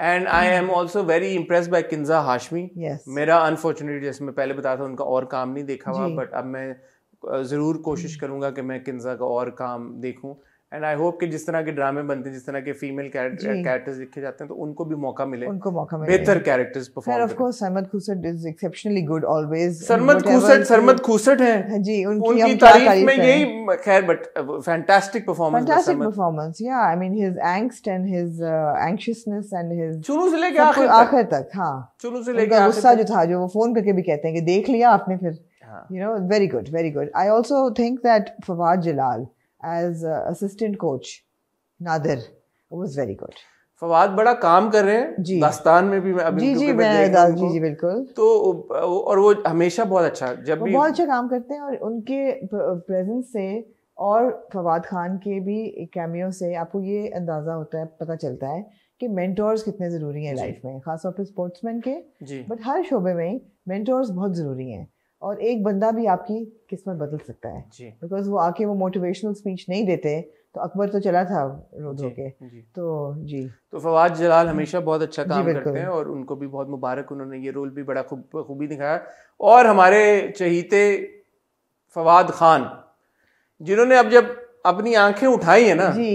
And I am also very impress by Kinza Hashmi मेरा अनफॉर्चुनेटली जैसे मैं पहले बताया था उनका और काम नहीं देखा हुआ बट अब मैं ज़रूर कोशिश करूंगा कि मैं किन्जा का और काम देखूं एंड आई होप कि जिस तरह के ड्रामे बनते हैं जिस तरह के फीमेल कैरेक्टर्स लिखे जाते हैं तो उनको भी मौका मिले उनको मौका मिले बेहतर characters perform of course Sarmad Khoosat is exceptionally good always Sarmad Khoosat Sarmad Khoosat हैं हाँ जी उनकी, उनकी तारीफ में यही खैर but fantastic performance fantastic performance या I mean his angst and his anxiousness and his चुरू से लेके आखिर आखिर तक हां चुरू से लेके गुस्सा जो था जो वो फोन करके भी कहते हैं कि देख लिया आपने फिर you know very good very good I also think that Fawad Jalal as assistant coach Nadir was very good Fawad बड़ा काम कर रहे हैं जी दास्तान में भी मैं अभी जी जी मैं जी जी बिल्कुल तो और वो हमेशा बहुत अच्छा जब भी बहुत अच्छा काम करते हैं और उनके प्रेजेंस से और फवाद खान के भी कैमियो से आपको ये अंदाज़ा होता है पता चलता है कि मेंटोर्स कितने ज़रूरी हैं लाइफ में खासतौर पर स्पोर्ट्समैन के बट हर शोबे में मेंटोर्स बहुत ज़रूरी हैं और एक बंदा भी आपकी किस्मत बदल सकता है बिकॉज वो आके वो मोटिवेशनल स्पीच नहीं देते तो अकबर तो चला था रोज होके तो जी तो फवाद जलाल हमेशा बहुत अच्छा काम करते हैं और उनको भी बहुत मुबारक उन्होंने ये रोल भी बड़ा खूब खूबी दिखाया और हमारे चहीते फवाद खान जिन्होंने अब जब अपनी आंखें उठाई है ना जी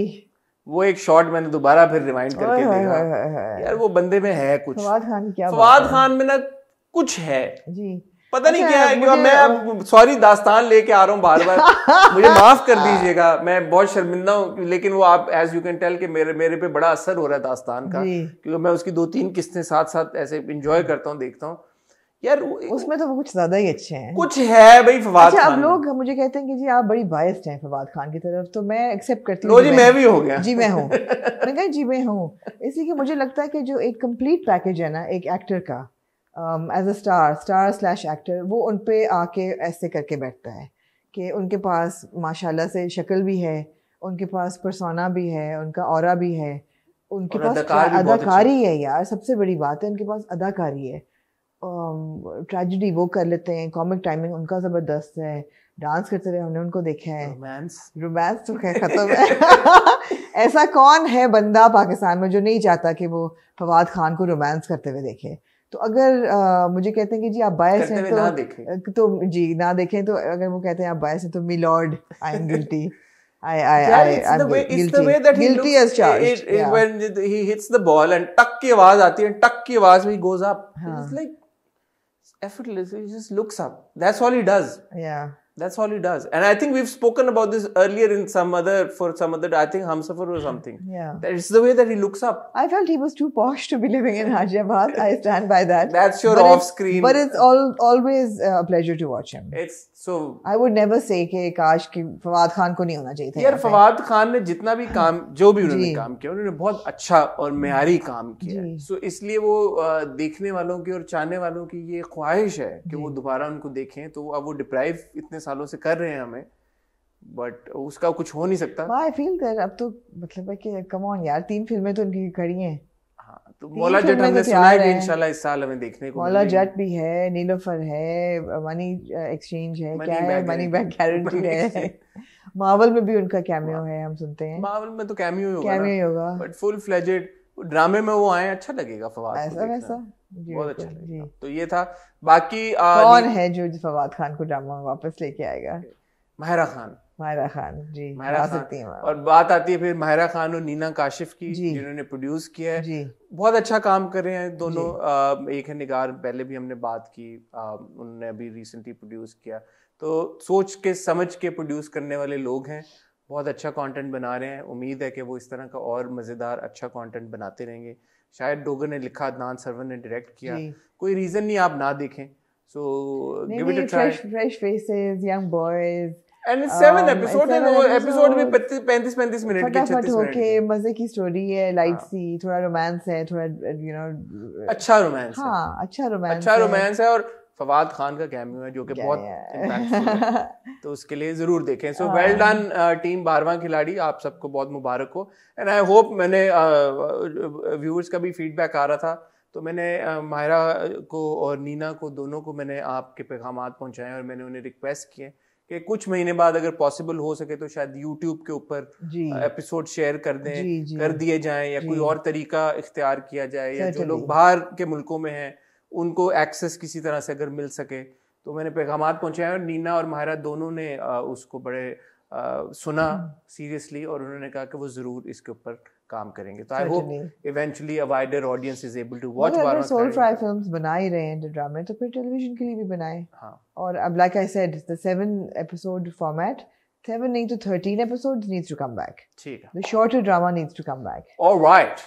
वो एक शॉट मैंने दोबारा फिर रिमाइंड करके देखा यार वो बंदे में है कुछ फवाद खान क्या फवाद खान में ना कुछ है जी पता नहीं अच्छा, क्या है क्यों मैं सॉरी दास्तान लेके आ रहा हूँ बार बार (laughs) मुझे माफ कर दीजिएगा मैं बहुत शर्मिंदा हूँ लेकिन वो आप एज यू कैन टेल के मेरे मेरे पे बड़ा असर हो रहा है दास्तान का क्योंकि मैं उसकी दो तीन किस्तें साथ साथ ऐसे इंजॉय करता हूँ देखता हूँ यार उसमें तो वो कुछ ज्यादा ही अच्छे हैं कुछ है भाई फवाद अच्छा, खान लोग मुझे कहते हैं कि जी आप बड़ी बायस्ड हैं फवाद खान की तरफ तो मैं एक्सेप्ट करती हूँ जी मैं भी हो गया जी मैं हूँ (laughs) मैं कहीं जी मैं हूँ इसलिए कि मुझे लगता है कि जो एक कंप्लीट पैकेज है ना एक एक्टर का as a star star slash actor वो उन पर आके ऐसे करके बैठता है कि उनके पास माशाल्लाह से शक्ल भी है उनके पास परसोना भी है उनका और भी है उनके पास अदाकारी है यार सबसे बड़ी बात है उनके पास अदाकारी है ट्रेजिडी um, वो कर लेते हैं कॉमिक टाइमिंग उनका ज़बरदस्त है डांस करते हुए हमने उनको देखा है रोमांस रोमांस तो खैर ख़त्म है (laughs) ऐसा कौन है बंदा पाकिस्तान में जो नहीं चाहता कि वो फवाद खान को रोमांस करते हुए देखे तो अगर आ, मुझे कहते हैं कि जी आप बायस हैं तो ना तो जी ना देखें तो अगर वो कहते हैं आप बायस हैं तो my lord I am guilty I, I, yeah, I, it's I'm the way, guilty. the way that guilty he looks, as charged. It, it, yeah. When he hits the ball and tuck की आवाज आती है and tuck की आवाज में he goes up. Huh. It's like effortless. He just looks up. That's all he does. Yeah. That's all he does. And I think we've spoken about this earlier in some other, for some other, I think Hamsafar or something. Yeah. It's the way that he looks up. I felt he was too posh to be living in Hajjabad. I stand by that. That's your but off screen. But it's all, always uh, a pleasure to watch him. It's so. I would never say कि काश कि फवाद खान को नहीं होना चाहिए था यार फवाद खान ने जितना भी काम जो भी उन्होंने काम किया उन्होंने बहुत अच्छा और म्यारी काम किया सो so, इसलिए वो देखने वालों की और चाहने वालों की ये ख्वाहिश है कि वो दोबारा उनको देखें तो अब वो डिप्राइव इतने सालों से कर रहे हैं हमें बट उसका कुछ हो नहीं सकता आई फील दैट अब तो मतलब है कि कम ऑन यार तीन फिल्में तो इनकी खड़ी हैं हाँ, तो मौला जट हमने तो सुना है कि इंशाल्लाह इस साल हमें देखने को मौला जट भी है नीलोफर है मनी एक्सचेंज है क्या है मनी बैक गारंटी है मार्वल में भी उनका कैमियो हाँ। है हम सुनते हैं मार्वल में तो कैमियो होगा कैमियो होगा बट फुल फ्लेजेड ड्रामे में वो आए अच्छा लगेगा फवाद ऐसा वैसा बहुत अच्छा लगेगा तो ये था बाकी कौन है जो फवाद खान को ड्रामा में वापस लेके आएगा माहिरा खान माहिरा खान जी माहिरा खान और बात आती है फिर माहिरा खान और नीना काशिफ की जिन्होंने प्रोड्यूस किया है जी बहुत अच्छा काम कर रहे हैं दोनों आ, एक है निगार पहले भी हमने बात की उन्होंने अभी रिसेंटली प्रोड्यूस किया तो सोच के समझ के प्रोड्यूस करने वाले लोग हैं बहुत अच्छा कंटेंट बना रहे हैं उम्मीद है कि वो इस तरह का और मज़ेदार अच्छा कंटेंट बनाते रहेंगे शायद डोगर ने लिखा अदनान सरवर ने डायरेक्ट किया कोई रीज़न नहीं आप ना देखें so give it a try fresh faces young boys and it's seven episode है वो एपिसोड भी 35 35 मिनट के 36 मिनट ओके मजे की स्टोरी है लाइट हाँ। सी थोड़ा रोमांस है थोड़ा यू नो अच्छा रोमांस है हां अच्छा रोमांस अच्छा रोमांस है और फवाद खान का कैमियो है जो कि बहुत है (laughs) तो उसके लिए ज़रूर देखें सो वेल डन टीम बारवा खिलाड़ी आप सबको बहुत मुबारक हो एंड आई होप मैंने व्यूअर्स uh, का भी फीडबैक आ रहा था तो मैंने uh, माहिरा को और नीना को दोनों को मैंने आपके पैगाम पहुँचाए और मैंने उन्हें रिक्वेस्ट किए कि कुछ महीने बाद अगर पॉसिबल हो सके तो शायद यूट्यूब के ऊपर एपिसोड शेयर uh, कर दें जी, जी, कर दिए जाएं या कोई और तरीका इख्तियार किया जाए या जो लोग बाहर के मुल्कों में हैं उनको एक्सेस किसी तरह से अगर मिल सके तो मैंने पैगाम पहुँचाया और नीना और महारा दोनों ने उसको बड़े सुना सीरियसली हम्म। और उन्होंने कहा कि वो जरूर इसके ऊपर काम करेंगे तो I hope eventually a wider audience is able to watch बार सोल फ्राई फिल्म्स बना ही रहे हैं ड्रामे तो फिर टेलीविजन के लिए भी बनाए हाँ और अब like I said the seven episode format seven नहीं तो 13 episodes needs to come back ठीक है the shorter drama needs to come back alright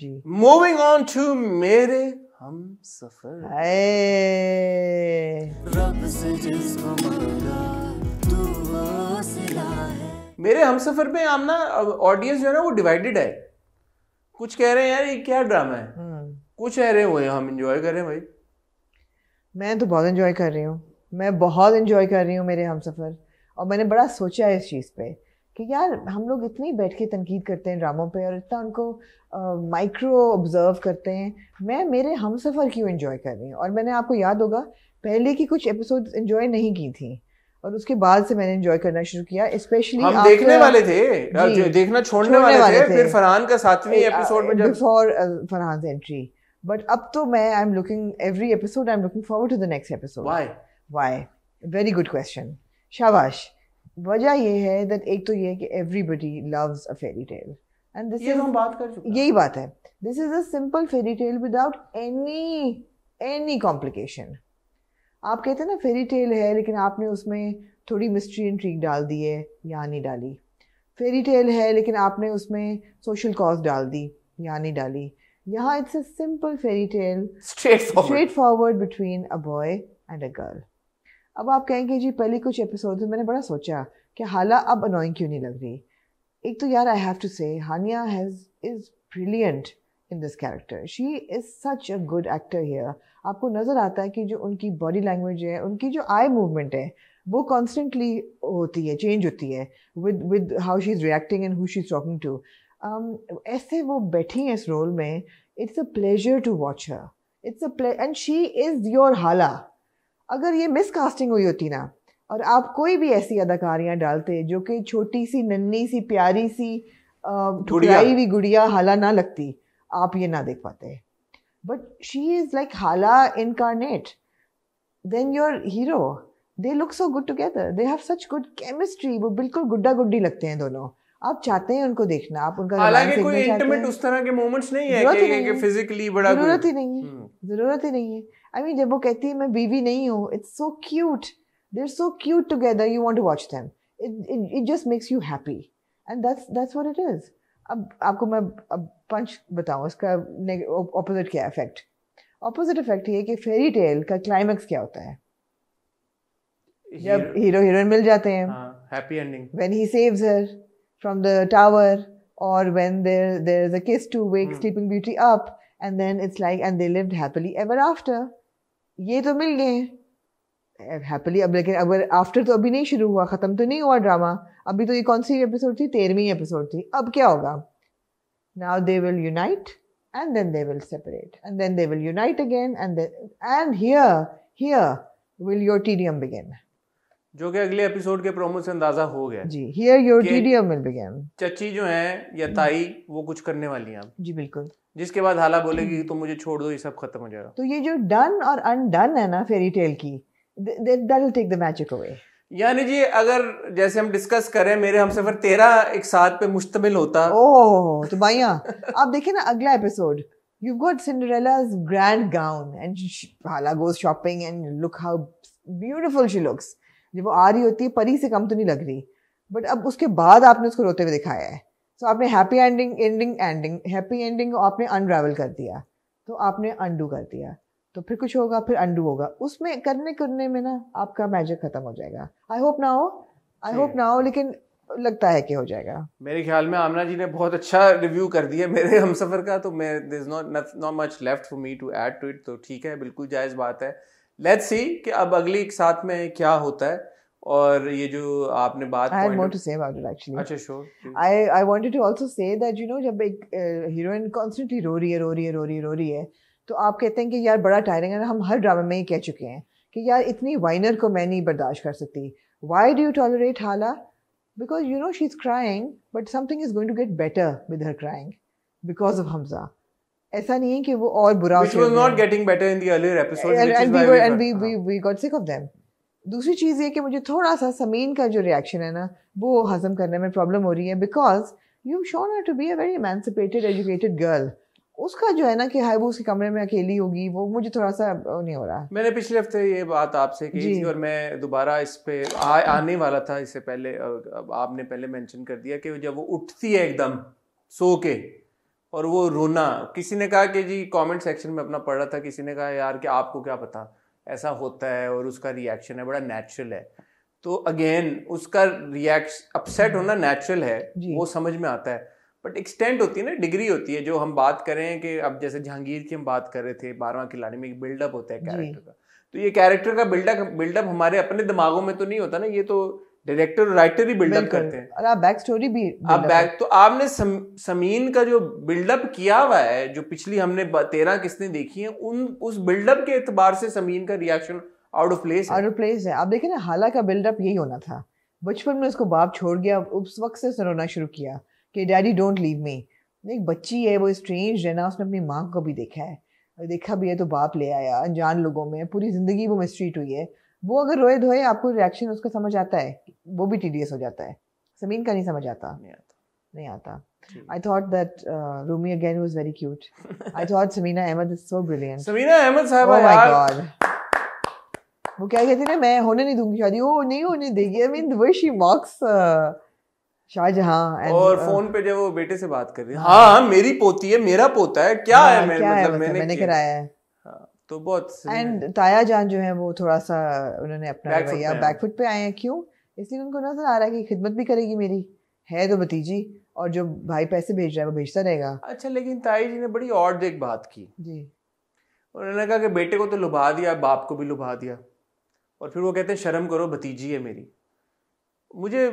जी मूविंग ऑन टू मेरे हम सफर रब से जिसको है मेरे हम सफर में ना ऑडियंस जो है ना वो डिवाइडेड है कुछ कह रहे हैं यार ये क्या ड्रामा है हम्म। कुछ कह रहे हो हम इंजॉय कर रहे हैं भाई मैं तो बहुत एंजॉय कर रही हूँ मैं बहुत इंजॉय कर रही हूँ मेरे हम सफ़र और मैंने बड़ा सोचा है इस चीज़ पे कि यार हम लोग इतनी बैठ के तनकीद करते हैं ड्रामों पे और इतना उनको माइक्रो uh, ऑब्ज़र्व करते हैं मैं मेरे हम सफ़र क्यों इन्जॉय कर रही हूँ और मैंने आपको याद होगा पहले की कुछ एपिसोड इन्जॉय नहीं की थी और उसके बाद से मैंने एंजॉय करना शुरू किया स्पेशली हम देखने वाले थे देखना छोड़ने, छोड़ने वाले, वाले थे, थे फिर फरहान का सातवीं एपिसोड में जब बिफोर फरहान एंट्री बट अब तो मैं I am looking every episode I am looking forward to the next episode why why very good question शाबाश वजह ये है दैट एक तो ये है कि everybody loves a fairy tale and this हम बात कर चुके यही बात है this is a simple fairy tale without any any complication आप कहते हैं ना फेरी टेल है लेकिन आपने उसमें थोड़ी मिस्ट्री एंड ट्रीक डाल दी है या नहीं डाली फेरी टेल है लेकिन आपने उसमें सोशल कॉज डाल दी या नहीं डाली यहाँ it's a simple fairy tale straightforward between a boy and a girl अब आप कहेंगे जी पहले कुछ एपिसोड मैंने बड़ा सोचा कि हाला अब अनोइंग क्यों नहीं लग रही एक तो यार आई have to say Hania has is brilliant in this character she is such a good actor here आपको नज़र आता है कि जो उनकी बॉडी लैंग्वेज है उनकी जो आई मूवमेंट है वो कॉन्स्टेंटली होती है चेंज होती है with with how she is reacting and who she is talking to ऐसे वो बैठी हैं इस रोल में it's a pleasure to watch her it's a play and she is your Hala अगर ये मिसकास्टिंग हुई होती ना और आप कोई भी ऐसी अदाकारियाँ डालते जो कि छोटी सी नन्नी सी प्यारी सी ढुड़ियाई हुई गुड़िया हाला ना लगती आप ये ना देख पाते but she is like Hala incarnate then your hero they look so good together they have such good chemistry वो बिल्कुल गुड्डा गुड्डी लगते हैं दोनों आप चाहते हैं उनको देखना आप उनका हालांकि कोई इंटीमेट उस तरह के मोमेंट्स नहीं है कि फिजिकली बड़ा हम्म। जरूरत ही नहीं है जरूरत ही नहीं है आई मीन जब वो कहती है मैं बीवी नहीं हूँ it's so cute there so cute together you want to watch them it it just makes you happy and that's that's what it is अब आपको मैं अब पंच बताऊँ इसका ऑपोजिट क्या इफेक्ट ऑपोजिट इफेक्ट ये कि फेरी टेल का क्लाइमैक्स क्या होता है जब हीरो हीरोइन मिल जाते हैं happy ending when he saves her from the tower और when there there is a kiss to wake sleeping beauty up and then it's like and they lived happily ever after ये तो मिल गए happily अब लेकिन अब after तो अभी नहीं शुरू हुआ ख़त्म तो नहीं हुआ ड्रामा अभी तो ये कौन सी एपिसोड थी तेरहवीं एपिसोड थी अब क्या होगा now they will unite and then they will separate and then they will unite again and then here here here will your tedium begin जो कि अगले एपिसोड के प्रोमो से अंदाजा हो गया जी here your tedium will begin चची जो है या ताई वो कुछ करने वाली हैं जी बिल्कुल जिसके बाद हाला बोलेगी तुम मुझे छोड़ दो ये सब खत्म हो जाएगा तो ये जो डन और अनडन है ना फेरी टेल की टेक द मैजिक अवे यानी जी अगर जैसे हम डिस्कस करें मेरे हम सफर तेरा एक साथ पे मुश्तमिल होता ओह तो भाइया आप देखें ना अगला episode you got Cinderella's grand gown and Hala goes shopping and look how beautiful she looks जब वो आ रही होती है परी से कम तो नहीं लग रही बट अब उसके बाद आपने उसको रोते हुए दिखाया है सो तो so, आपने happy ending ending ending happy ending आपने अनरावल कर दिया तो आपने अंडू कर दिया तो फिर कुछ होगा फिर अंडू होगा उसमें करने करने में ना आपका मैजिक खत्म हो जाएगा आई होप ना हो आई होप ना हो लेकिन लगता है कि हो जाएगा मेरे ख्याल में आमना जी ने बहुत अच्छा रिव्यू कर दिया मेरे हम सफ़र का तो मैं there is not not much left for me to add to it तो ठीक है बिल्कुल जायज़ बात है लेट्स सी कि अब अगली एक साथ में क्या होता है और ये जो आपने बात I more to say about it actually अच्छा sure I I wanted to also say that you know जब एक हीरोइन कांस्टेंटली रो रही है रो रही है रो रही है रो रही है तो आप कहते हैं कि यार बड़ा टायरिंग है हम हर ड्रामा में ही कह चुके हैं कि यार इतनी वाइनर को मैं नहीं बर्दाश्त कर सकती why do you tolerate Hala because you know she is crying but something is going to get better with her crying because of Hamza ऐसा नहीं है कि वो और बुरा which was not getting better in the earlier episodes and, which and is we were and we, we हाँ। we got sick of them दूसरी चीज़ ये कि मुझे थोड़ा सा समीन का जो रिएक्शन है ना वो हज़म करने में प्रॉब्लम हो रही है because you shown her to be a very emancipated educated girl उसका जो है ना कि हाई वो उसके कमरे में अकेली होगी वो मुझे थोड़ा सा नहीं हो रहा मैंने पिछले हफ्ते ये बात आपसे की थी और मैं दोबारा इस पे आ, आने वाला था इससे पहले आपने पहले मेंशन कर दिया कि जब वो उठती है एकदम सो के और वो रोना किसी ने कहा कि जी कमेंट सेक्शन में अपना पढ़ रहा था किसी ने कहा यार कि आपको क्या पता ऐसा होता है और उसका रिएक्शन है बड़ा नेचुरल है तो अगेन उसका रिएक्शन अपसेट होना नेचुरल है वो समझ में आता है बट एक्सटेंट होती है ना डिग्री होती है जो हम बात कर रहे हैं कि अब जैसे जहांगीर की हम बात कर रहे थे बारहवां खिलाड़ी में एक बिल्डअप होता है कैरेक्टर का तो ये कैरेक्टर का बिल्डअप बिल्डअप हमारे अपने दिमागों में तो नहीं होता ना ये तो डायरेक्टर राइटर ही बिल्डअप करते हैं और आप बैक स्टोरी भी आप बैक तो आपने सम, समीन का जो बिल्डअप किया हुआ है जो पिछली हमने तेरह किस्तें देखी हैं उन उस बिल्डअप के एतबार से समीन का reaction out of place out of place है आप देखें ना हाला का बिल्डअप यही होना था बचपन में उसको बाप छोड़ गया उस वक्त से उसने रोना शुरू किया कि डैडी डोंट लीव मी एक बच्ची है वो स्ट्रेंज है ना उसने अपनी माँ को भी देखा है देखा भी है तो बाप ले आया अनजान लोगों में पूरी ज़िंदगी वो मिसट्रीट हुई है वो अगर रोए धोए आपको रिएक्शन उसका समझ आता है वो भी टीडियस हो जाता है समीन का नहीं समझ आता नहीं आता नहीं आता I thought that uh, Rumi again was very cute. I thought Samina Ahmed is so brilliant. Samina Ahmed साहब oh my god. वो क्या कहती ना मैं होने नहीं दूंगी शादी वो नहीं होने देगी I mean the way she mocks Shahjahan और uh, फोन पे जब वो बेटे से बात कर रही है हाँ मेरी पोती है मेरा पोता है क्या हाँ, है मैं मतलब, मतलब मैंने कराया है तो बहुत एंड ताया जान जो है वो थोड़ा सा उन्होंने अपना रवैया बैकफुट पे आए हैं क्यों इसलिए उनको नजर आ रहा है कि खिदमत भी करेगी मेरी है तो भतीजी और जो भाई पैसे भेज रहा है वो भेजता रहेगा अच्छा लेकिन ताई जी ने बड़ी और एक बात की जी उन्होंने कहा कि बेटे को तो लुभा दिया बाप को भी लुभा दिया और फिर वो कहते हैं शर्म करो भतीजी है मेरी मुझे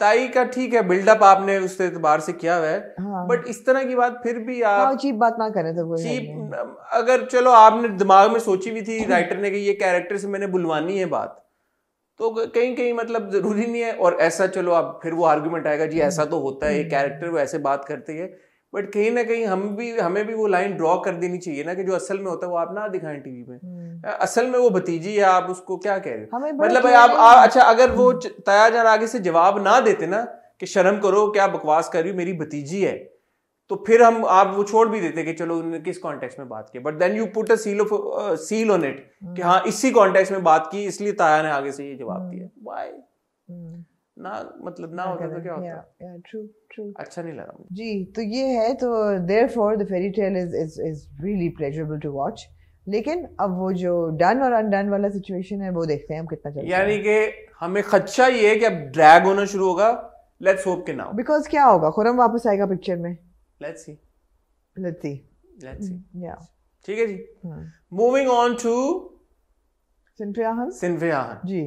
ताई का ठीक है बिल्डअप आपने उस एतबार से किया हुआ है हाँ। बट इस तरह की बात फिर भी आप चीप हाँ, बात ना करें तो चीप अगर चलो आपने दिमाग में सोची भी थी राइटर ने कि ये कैरेक्टर से मैंने बुलवानी है बात तो कहीं कहीं मतलब जरूरी नहीं है और ऐसा चलो आप फिर वो आर्ग्यूमेंट आएगा जी ऐसा तो होता है ये कैरेक्टर हम्म। वो ऐसे बात करती है बट कहीं ना कहीं हम भी हमें भी वो लाइन ड्रॉ कर देनी चाहिए ना कि जो असल में होता है वो आप ना दिखाएं टीवी में हम्म। असल में वो भतीजी है आप उसको क्या कह रहे हो मतलब आप, आप अच्छा अगर वो तया जान आगे से जवाब ना देते ना कि शर्म करो क्या बकवास कर रही हो मेरी भतीजी है तो फिर हम आप वो छोड़ भी देते कि चलो उन्होंने किस कॉन्टेक्स्ट में बात की but then you put a seal of seal on it कि हम्म। हाँ इसी कॉन्टेक्स्ट में बात की इसलिए ताया ने आगे से ये जवाब हम्म। दिया बाय ना मतलब ना, ना होता तो क्या होता या ट्रू ट्रू अच्छा नहीं लगा जी तो ये है तो therefore the fairy tale is is is really pleasurable to watch लेकिन अब वो जो डन और अनडन वाला सिचुएशन है वो देखते हैं हम कितना चलता यानी कि हमें खदशा ये है कि अब ड्रैग होना शुरू होगा लेट्स होप कि ना बिकॉज क्या होगा खुरम वापस आएगा पिक्चर में let's see let's see let's see या ठीक है जी moving on to Sinf-e-Aahan Sinf-e-Aahan जी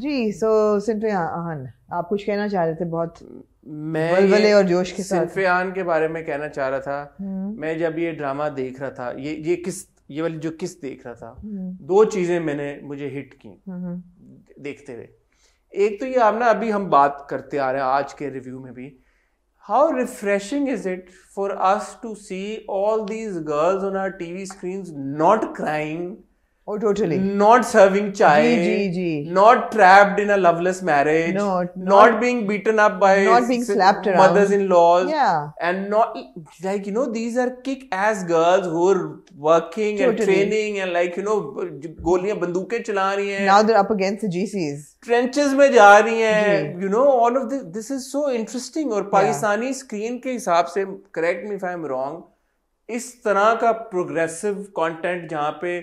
जी सो सिंफियान आप कुछ कहना चाह रहे थे बहुत मैं और जोश के साथ सिंफियान के बारे में कहना चाह रहा था हम्म। मैं जब ये ड्रामा देख रहा था ये ये किस ये वाली जो किस देख रहा था हम्म। दो चीजें मैंने मुझे हिट की हम्म, देखते हुए एक तो ये आप ना अभी हम बात करते आ रहे हैं आज के रिव्यू में भी how refreshing is it for us to see all these girls on our TV screen not crying Oh, totally. Not serving chai. Gee, gee, gee. Not trapped in a loveless marriage. Not, not, not being beaten up by not being slapped around. mothers-in-laws. Yeah. And not like you know these are kick-ass girls who are working totally. and training and like you know गोलियां बंदूकें चला रही हैं. Now they're up against the GCs. Trenches में जा रही हैं. You know all of this. This is so interesting. और पाकिस्तानी yeah. screen के हिसाब से correct me if I'm wrong. इस तरह का progressive content जहाँ पे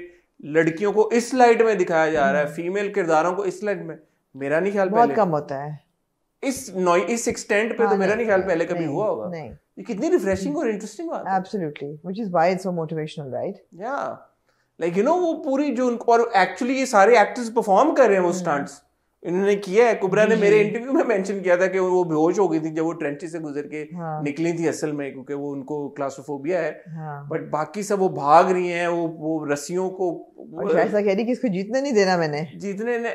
लड़कियों को इस लाइट में दिखाया जा रहा है फीमेल हम्म। किरदारों को इस लाइट में मेरा नहीं ख्याल बहुत कम होता है इस इस एक्सटेंट पे तो हाँ, मेरा नहीं ख्याल पहले कभी हुआ होगा नहीं ये कितनी रिफ्रेशिंग और इंटरेस्टिंग बात है absolutely which is why it's so motivational right yeah like you know वो पूरी जो उनको और एक्चुअली ये सारे एक्टर्स परफॉर्म कर रहे हैं वो स्टंट्स हम्म। इन्होंने किया है कुबरा ने मेरे इंटरव्यू में मेंशन किया था कि वो बेहोश हो गई थी जब वो ट्रेंची से गुजर के हाँ। निकली थी असल में क्योंकि वो उनको क्लासोफोबिया है हाँ। बट बाकी सब वो भाग रही हैं वो वो रस्सियों को ऐसा कह रही कि इसको जीतने नहीं देना मैंने जीतने ने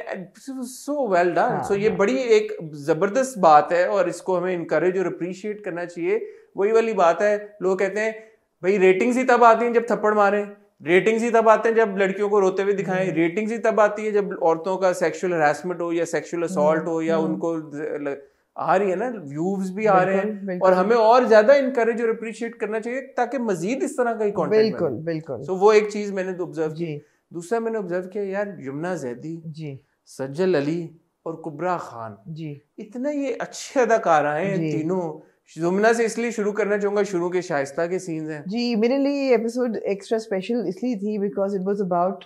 सो वेल डन सो ये बड़ी एक जबरदस्त बात है और इसको हमें इंकरेज और अप्रिशिएट करना चाहिए वही वाली बात है लोग कहते हैं भाई रेटिंग्स ही तब आती हैं जब थप्पड़ मारें रेटिंग्स ही तब आते हैं जब लड़कियों को रोते हुए दिखाएं रेटिंग्स हम्म। ही तब आती है जब औरतों का सेक्सुअल हरासमेंट हो या सेक्सुअल असॉल्ट हो या हम्म, हम्म। उनको आ रही है ना व्यूज भी आ रहे हैं और हमें और ज्यादा इनकरेज और अप्रिशिएट करना चाहिए ताकि मजीद इस तरह का ही कॉन्टेंट बिल्कुल बिल्कुल सो वो एक चीज मैंने ऑब्जर्व की दूसरा मैंने ऑब्जर्व किया यार यमुना जैदी जी सज्जल अली और कुबरा खान जी इतना ये अच्छे अदाकारा हैं तीनों जुमना से इसलिए शुरू करना चाहूंगा शुरू के शाइस्ता के सीन्स हैं जी मेरे लिए ये एपिसोड एक्स्ट्रा स्पेशल इसलिए थी बिकॉज इट वाज अबाउट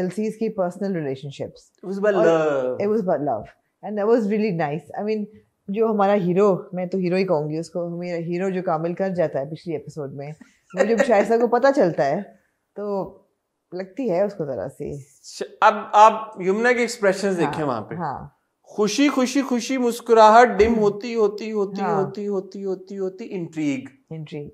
एलसीज की personal relationships it was about love it was about love and that was really nice I mean जो हमारा हीरो मैं तो हीरो ही कहूंगी उसको मेरा हीरो जो कामिल कर जाता है पिछली एपिसोड में वो जब शाइस्ता को पता चलता है तो लगती है उसको जरा सी अब आप यमुना के एक्सप्रेशंस देखें हाँ, वहां पे हाँ खुशी खुशी खुशी मुस्कुराहट डिम hmm. होती होती होती हाँ. होती होती होती होती intrigue intrigue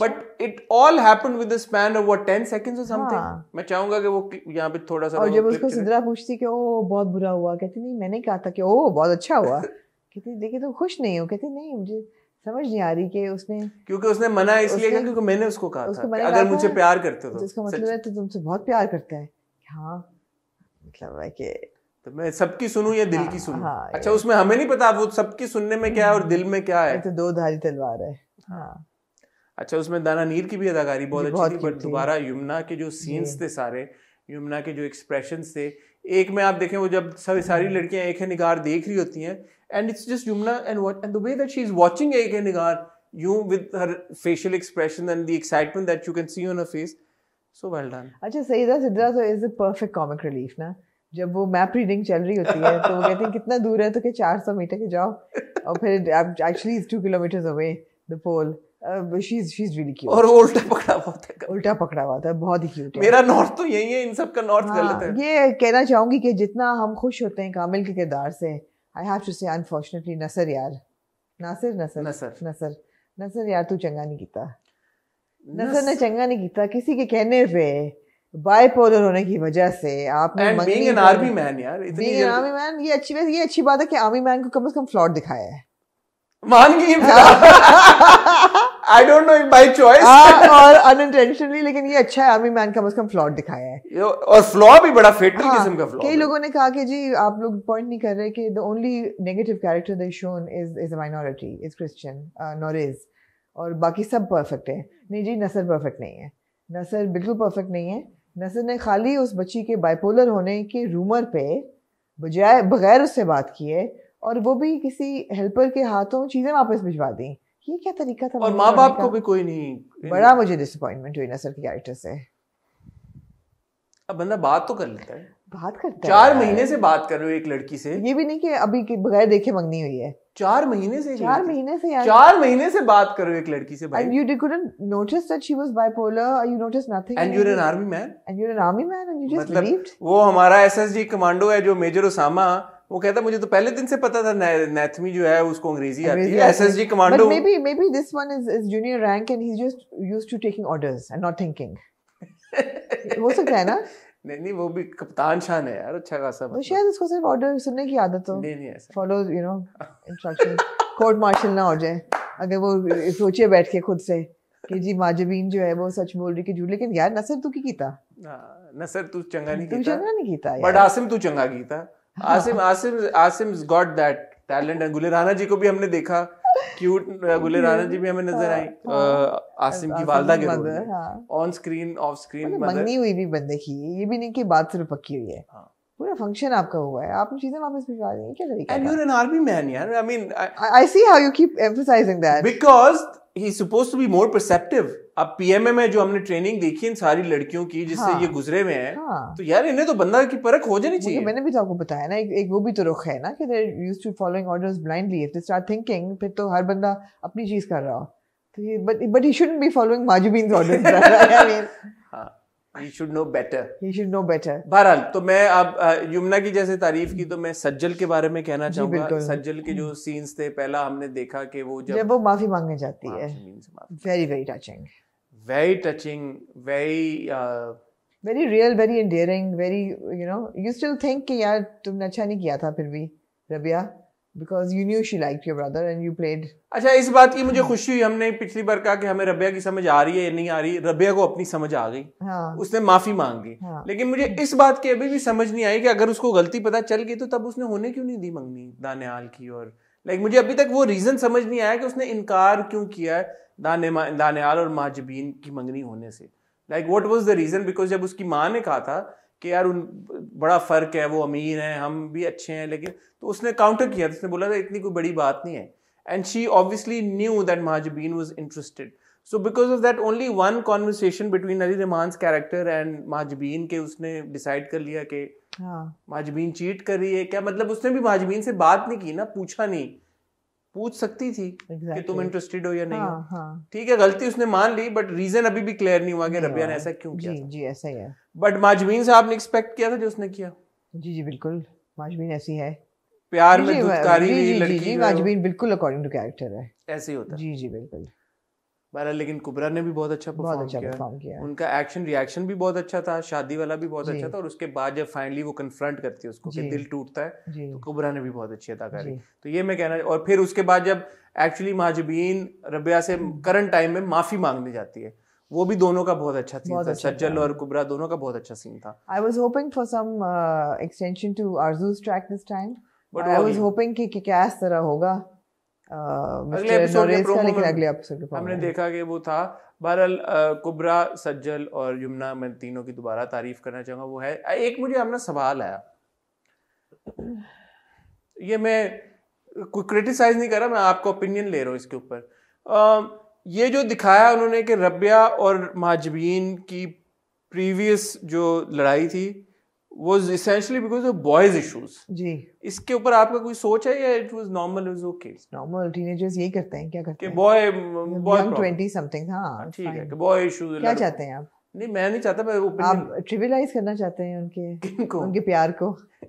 but it all happen with span of what 10 seconds और समथिंग मैं चाहूंगा कि वो यहाँ पे थोड़ा सा और जब उसको सिद्रा पूछती कि ओ बहुत बुरा हुआ कहती नहीं मैंने कहा था कि ओ बहुत अच्छा हुआ (laughs) कहती देखिए तुम खुश नहीं हो कहती नहीं मुझे समझ नहीं आ रही कि उसने क्योंकि उसने मना इसलिए किया क्योंकि मैंने उसको कहा उसको था अगर मुझे प्यार करते हो तो इसका मतलब है तो तुमसे बहुत प्यार करता है हाँ मतलब है कि तो मैं सबकी सुनू या दिल हाँ, की सुनू हाँ, अच्छा उसमें हमें नहीं पता वो सबकी सुनने में क्या है और दिल में क्या है तो दो धारी तलवार है हाँ। अच्छा उसमें दाना नीर की भी अदाकारी बहुत अच्छी थी बट दोबारा यमुना के जो सीन्स थे सारे यमुना के जो एक्सप्रेशन थे एक में आप देखें वो जब सब हाँ। सारी लड़कियां एक है निगार देख रही होती हैं एंड इट्स जस्ट यमुना and what and the way that she is watching एक है Nigar you with her facial expression and the excitement that you can see on her face so well done अच्छा सईदा था Sidra so is a perfect comic relief ना जब वो map reading चल रही होती है तो वो कहते हैं कितना दूर है तो कि चार सौ मीटर के जाओ और फिर actually two kilometer away the pole जितना हम खुश होते हैं कामिल के किरदार से I have to say unfortunately Nasar यार नासिर नसर नसर नसर नसर यार तू चंगा नहीं कीता नसर ने चंगा नहीं कीता किसी के कहने पे बाइपोलर होने की वजह से आपने बीइंग एन आर्मी मैन यार इतनी बीइंग एन आर्मी मैन ये अच्छी ये अच्छी बात है कि आर्मी मैन को कम से कम फ्लॉट दिखाया है मान गई I don't know if by choice और अनइंटेंशनली लेकिन ये अच्छा है आर्मी मैन कम से कम फ्लॉट दिखाया है और फ्लॉ भी बड़ा फेटल हाँ, किस्म का फ्लॉ कई लोगों ने कहा कि जी आप लोग पॉइंट नहीं कर रहे कि the only negative character they shown is is a minority is Christian नॉरिज और बाकी सब परफेक्ट है नहीं जी नसर परफेक्ट नहीं है नसर बिल्कुल परफेक्ट नहीं है नसर ने खाली उस बच्ची के बाइपोलर होने के रूमर पे बजाय बगैर उससे बात किए और वो भी किसी हेल्पर के हाथों चीज़ें वापस भिजवा दी ये क्या तरीका था और माँ बाप को भी कोई नहीं बड़ा मुझे डिसअपॉइंटमेंट हुई नसर के कैरेक्टर से अब बंदा बात तो कर लेता है बात करता चार है महीने से बात कर रहे हो एक लड़की से ये भी नहीं कि अभी की बगैर देखे मंगनी हुई है चार महीने से चार महीने से यार चार महीने से बात कर रहे हो एक लड़की से भाई and you didn't notice that she was bipolar you notice nothing and you are an army man and you are an army man and you just believed वो हमारा एसएसजी कमांडो है जो मेजर ओसामा वो कहता मुझे तो पहले दिन से पता था नैथमी जो है उसको अंग्रेजी आती है SSG commando but maybe maybe this one is is junior rank and he is just used to taking orders and not thinking हो सकता है ना नहीं नहीं वो भी कप्तान शान है यार अच्छा खासा वो मतलब। शायद उसको सिर्फ ऑर्डर सुनने की आदत हो नहीं नहीं ऐसा follow you know instruction court martial ना हो जाए अगर वो सोचे बैठ के खुद से कि जी माजबीन जो है वो सच बोल रही कि झूठ लेकिन यार नसर तू की कीता हाँ, नसर तू चंगा नहीं कीता तू चंगा नहीं कीता बट आसिम तू चंगा कीता Asim Asim Asim got that talent and Gulerana ji को भी हमने देखा (laughs) क्यूट गुले राना जी भी हमें नजर हाँ, आई हाँ। आसिम की वालदा के role on screen off screen मंगनी हुई भी बंदे की ये भी नहीं कि बात सिर्फ पक्की हुई है हाँ। पूरा फंक्शन आपका हुआ है आप चीजें वापस भिजवा दी क्या तरीका and you are an army man यार I mean I see how you keep emphasising that because he is supposed to be more perceptive अब पीएमए में जो हमने ट्रेनिंग देखी इन सारी लड़कियों की जिससे हाँ, ये गुजरे हुए हैं हाँ, तो यार इन्हें तो बंदा की परख हो जानी चाहिए मैंने भी तो आपको बताया ना एक, एक वो भी तो रुख है ना कि they use to following orders blindly if they start thinking फिर तो हर बंदा अपनी चीज कर रहा हो तो but but he shouldn't be following Mahjabeen orders he should know better he should know better बहरहाल तो मैं अब यमुना की जैसे तारीफ की तो मैं सज्जल के बारे में कहना चाहूंगा सज्जल के जो सीन्स थे पहला हमने देखा कि वो जब, जब वो माफी मांगने जाती है very very touching very touching, very. Uh, very real, very endearing, very you know. You still think कि यार अच्छा because you knew she liked your brother and you played. अच्छा इस बात की मुझे खुशी हुई हमने पिछली बार कहा कि हमें रबिया की समझ आ रही है या नहीं आ रही रबिया को अपनी समझ आ गई हाँ. उसने माफी मांगी हाँ. लेकिन मुझे इस बात की अभी भी समझ नहीं आई कि अगर उसको गलती पता चल गई तो तब उसने होने क्यों नहीं दी मंगनी दानियाल की और लाइक मुझे अभी तक वो रीज़न समझ नहीं आया कि उसने इनकार क्यों किया है दाने दानियाल और महाजबीन की मंगनी होने से like what was the reason because जब उसकी माँ ने कहा था कि यार उन बड़ा फ़र्क है वो अमीर हैं हम भी अच्छे हैं लेकिन तो उसने काउंटर किया था तो उसने बोला था इतनी कोई बड़ी बात नहीं है and she obviously knew that Mahjabeen was interested so because of that only one conversation between Ali Rahman's character and Mahjabeen के उसने डिसाइड कर लिया कि हाँ. माजबीन चीट कर रही है क्या मतलब उसने भी माजबीन से बात नहीं की ना पूछा नहीं पूछ सकती थी exactly. कि तुम इंटरेस्टेड हो या नहीं हाँ, हाँ। ठीक है गलती उसने मान ली बट रीजन अभी भी क्लियर नहीं हुआ कि रबिया ने ऐसा क्यों किया जी जी ऐसा ही है बट माजबीन साहब ने एक्सपेक्ट किया था जो उसने किया जी जी बिल्कुल माजबीन ऐसी है प्यार में दुखकारी लड़की माजबीन बिल्कुल अकॉर्डिंग टू कैरेक्टर है ऐसे ही होता है जी जी बिल्कुल बहरहाल लेकिन कुबरा ने भी बहुत अच्छा बहुत अच्छा किया।, किया उनका एक्शन रिएक्शन भी बहुत अच्छा था शादी वाला भी बहुत अच्छा था और उसके बाद जब फाइनली वो कन्फ्रंट करती है उसको कि दिल टूटता है तो कुबरा ने भी बहुत अच्छी अदाकारी तो ये मैं कहना और फिर उसके बाद जब एक्चुअली महाजबीन रबिया से करंट टाइम हम्म। में माफी मांगने जाती है वो भी दोनों का बहुत अच्छा सीन था अच्छा सज्जल और कुबरा दोनों का बहुत अच्छा सीन था I was hoping for some extension to Arzoo's track this time but I was hoping कि क्या इस तरह होगा अगले एपिसोड के प्रोमो अगले एपिसोड के हमने देखा कि वो था बहरहाल कुबरा सज्जल और यमुना मैं तीनों की दोबारा तारीफ करना चाहूंगा वो है एक मुझे अपना सवाल आया ये मैं कोई क्रिटिसाइज नहीं कर रहा मैं आपको ओपिनियन ले रहा हूँ इसके ऊपर ये जो दिखाया उन्होंने कि रबिया और महाजबीन की प्रीवियस जो लड़ाई थी was essentially because of boys issues. जी इसके ऊपर आपका कोई सोच है या it was normal it was okay. normal teenagers यही करते हैं क्या करते हैं? boy boy young something हाँ, हाँ ठीक है कि boy issues क्या चाहते हैं आप? नहीं मैं नहीं चाहता मैं ओपन आप ट्रिविलाइज करना चाहते हैं उनके किनको उनके प्यार को (laughs)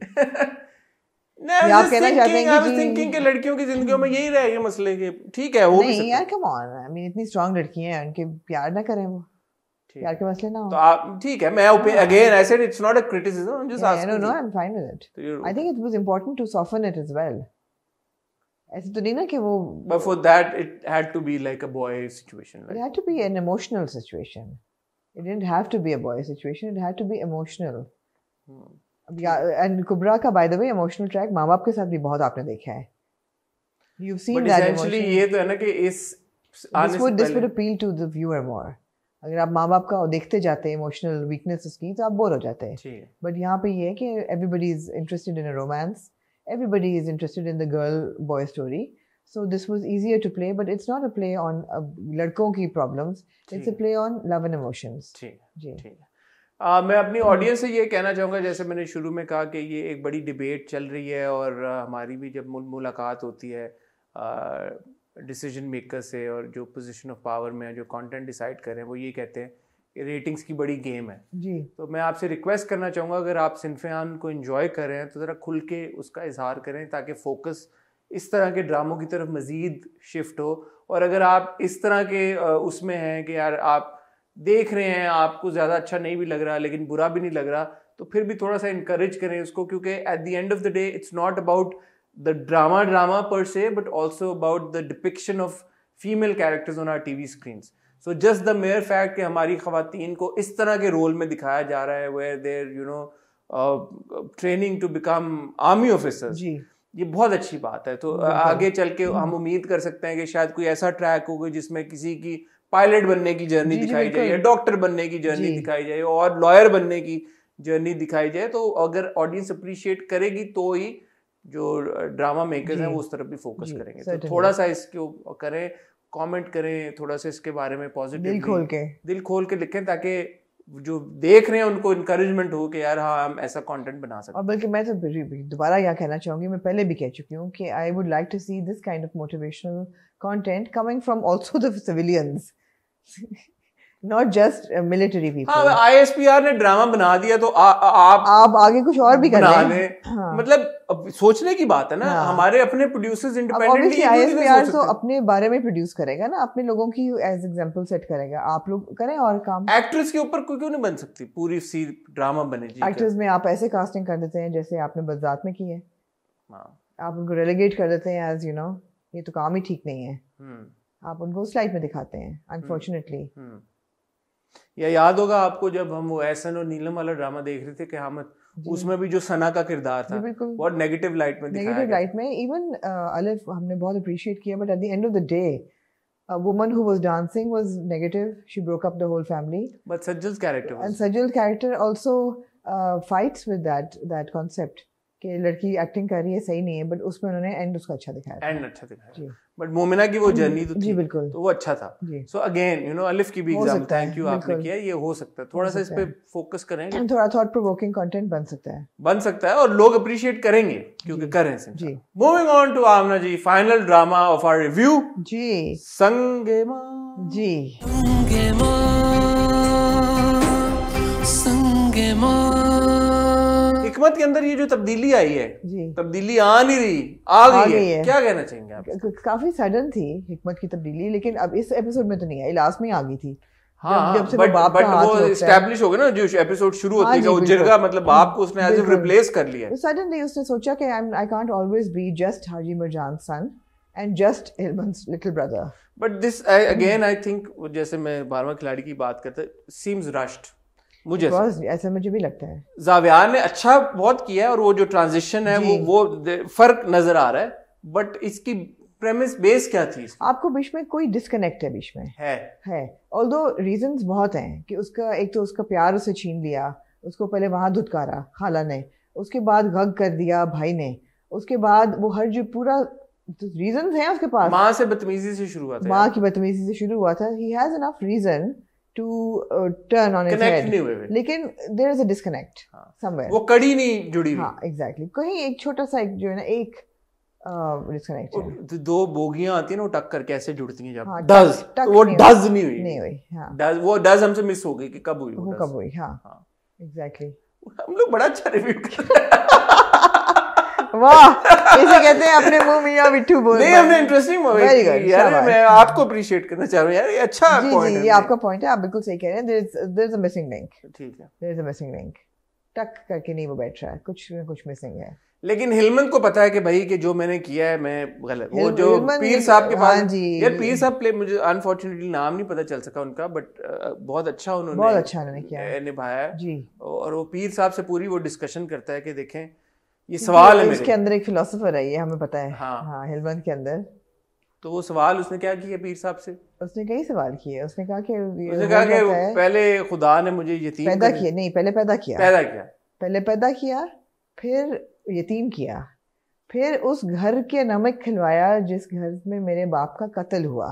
नहीं आप कहना चाहते हैं कि थिंकिंग के लड़कियों की जिंदगियों में यही रहेगा मसले के ठीक है वो नहीं यार कम ऑन आई मीन इतनी स्ट्रांग लड़कियां हैं उनके प्यार ना करें वो यार के मसले ना हो तो आप ठीक है मैं again I said it's not a criticism I am just asking no no I am fine with it I think it was important to soften it as well ऐसे तो नहीं ना कि वो but for that it had to be like a boy situation like it had to be an emotional situation it didn't have to be a boy situation it had to be emotional hmm. yeah and kubra ka by the way emotional track माँ बाप के साथ भी बहुत आपने देखा है you've seen But that essentially ये तो है ना कि इस this would this would appeal to the viewer more अगर आप माँ बाप का देखते जाते हैं इमोशनल वीकनेसेस की तो आप बोर हो जाते हैं बट यहाँ पे ये है कि everybody is interested in a romance everybody is interested in the girl boy story so this was easier to play but it's not a play on लड़कों की problems it's a play on love and emotions जी Uh, मैं अपनी audience से ये कहना चाहूँगा जैसे मैंने शुरू में कहा कि ये एक बड़ी डिबेट चल रही है और हमारी भी जब मुलाकात होती है डिसीजन मेकर से और जो पोजीशन ऑफ पावर में जो कंटेंट डिसाइड कर रहे हैं वो ये कहते हैं कि रेटिंग्स की बड़ी गेम है जी तो मैं आपसे रिक्वेस्ट करना चाहूँगा अगर आप सिनफियान को इन्जॉय कर रहे हैं तो ज़रा खुल के उसका इजहार करें ताकि फोकस इस तरह के ड्रामों की तरफ मज़ीद शिफ्ट हो और अगर आप इस तरह के उसमें हैं कि यार आप देख रहे हैं आपको ज़्यादा अच्छा नहीं भी लग रहा लेकिन बुरा भी नहीं लग रहा तो फिर भी थोड़ा सा इंकरेज करें उसको क्योंकि at the end of the day it's not about the drama drama per se but also about the depiction of female characters on our tv screens so just the mere fact khawateen हमारी is को इस तरह के role में दिखाया जा रहा है you there you know training to become army ji ये बहुत अच्छी बात है तो आगे चल के हम्म। हम उम्मीद कर सकते हैं कि शायद कोई ऐसा ट्रैक होगा जिसमें किसी की पायलट बनने की जर्नी दिखाई जाए या डॉक्टर बनने की जर्नी दिखाई जाए और लॉयर बनने की जर्नी दिखाई जाए तो अगर ऑडियंस अप्रिशिएट करेगी तो ही जो ड्रामा मेकर्स हैं वो उस तरफ भी फोकस करेंगे तो थोड़ा सा इसके करें कमेंट करें थोड़ा सा इसके बारे में पॉजिटिव दिल खोल के दिल खोल के लिखें ताकि जो देख रहे हैं उनको इनकरेजमेंट हो कि यार हाँ हम ऐसा कंटेंट बना सकते हैं बल्कि मैं तो दोबारा यहाँ कहना चाहूँगी मैं पहले भी कह चुकी हूँ कि I would like to see this kind of motivational content coming from also the civilians not just military people आर ने ड्रामा बना दिया तो आ, आ, आप आप आगे कुछ और भी कर हाँ. मतलब सोचने की बात है ना हाँ. हमारे अपने प्रोड्यूसर्स इंडिपेंडेंटली आर तो, तो अपने बारे में प्रोड्यूस करेगा ना अपने लोगों की एज एग्जाम्पल सेट करेगा आप लोग करें और काम एक्ट्रेस के ऊपर क्यों नहीं बन सकती पूरी सी ड्रामा बनेगी एक्ट्रेस में आप ऐसे कास्टिंग कर देते हैं जैसे आपने बजात में की है हाँ। आप उनको रेलीगेट कर देते हैं एज यू नो ये तो काम ही ठीक नहीं है हम्म। आप उनको उस लाइफ में दिखाते हैं अनफॉर्चुनेटली हम्म। या याद होगा आपको जब हम वो एहसन और नीलम वाला ड्रामा देख रहे थे क्यामत उसमें भी जो सना का किरदार था बहुत नेगेटिव लाइट में नेगेटिव लाइट में इवन अलिफ हमने बहुत अप्रिशिएट किया but at the end of the day a woman who was dancing was negative she broke up the whole family but sajjal's character was... and sajjal's character also uh, fights with that that concept ladki acting kar rahi hai sahi nahi hai but usme unhone end uska acha dikhaya दिखाया acha dikhaya ji but Momina की वो journey हम्म, तो थी बिल्कुल तो वो अच्छा था सो अगेन यू नो अलिफ की भी एग्जाम थैंक यू आपने किया ये हो सकता है थोड़ा सा इस पे फोकस करें थोड़ा थॉट प्रोवोकिंग कंटेंट बन सकता है बन सकता है और लोग अप्रिशिएट करेंगे क्योंकि कर रहे हैं moving on to Amna ji final drama of our review जी संगेमा जी संगेमा संगेमा हुकूमत के अंदर ये जो तब्दीली आई है तब्दीली आ नहीं रही आ गई है।, है क्या कहना चाहेंगे आप काफी सडन थी हिकमत की तब्दीली लेकिन अब इस एपिसोड में तो नहीं आई लास्ट में आ गई थी खिलाड़ी की बात करते मुझे ऐसा मुझे भी लगता है जावियान ने अच्छा बहुत किया है और वो जो ट्रांजिशन है वो वो फर्क नजर आ रहा है बट इसकी प्रेमिस बेस क्या थी आपको बीच में कोई डिस्कनेक्ट है बीच में है है ऑल दो रीजन बहुत हैं कि उसका एक तो उसका प्यार उसे छीन लिया उसको पहले वहाँ धुतकारा खाला ने उसके बाद गग कर दिया भाई ने उसके बाद वो हर जो पूरा रीजन है उसके पास माँ से बदतमीजी से शुरू हुआ था माँ की बदतमीजी से शुरू हुआ था he has enough reason to uh, turn on its head. लेकिन there is a disconnect हाँ. somewhere. वो कड़ी नहीं जुड़ी हुई. हाँ exactly. कहीं एक छोटा सा एक जो है ना एक डिस्कनेक्ट uh, है. दो बोगियां आती है ना वो टक करके जुड़ती हैं जब हाँ, डज तो वो डज नहीं हुई नहीं हुई हाँ. वो डज हमसे मिस हो गई कि कब हुई वो कब हुई हाँ एग्जैक्टली हाँ। exactly. हम लोग बड़ा अच्छा रिव्यू कर (laughs) वाह इसे कहते हैं अपने मुंह मियां बिट्ठू बोल नहीं हमने इंटरेस्टिंग मूवी वेरी गुड यार मैं आपको अप्रिशिएट करना चाह रहा हूं यार ये अच्छा पॉइंट है जी ये आपका पॉइंट है आप बिल्कुल सही कह रहे हैं there is there is a missing link ठीक है there is a missing link टक करके नहीं वो बैठ रहा है कुछ कुछ मिसिंग है लेकिन हिलमन को पता है कि भाई कि जो मैंने किया है मैं गलत वो जो पीर साहब के पास हाँ यार पीर साहब प्ले मुझे अनफॉर्चुनेटली नाम नहीं पता चल सका उनका बट बहुत अच्छा उन्होंने बहुत अच्छा उन्होंने किया निभाया जी और वो पीर साहब से पूरी वो डिस्कशन करता है कि देखें ये सवाल है इसके अंदर एक फिलोसोफर है ये हमें पता है हाँ हाँ हिलबंद के अंदर तो वो सवाल उसने क्या किया पीर साहब से उसने कई सवाल किए उसने कहा कि उसने कहा कि पहले खुदा ने मुझे यतीम पैदा किया नहीं पहले पैदा किया पैदा किया पहले पैदा किया फिर यतीम किया फिर उस घर के नमक खिलवाया जिस घर में मेरे बाप का कत्ल हुआ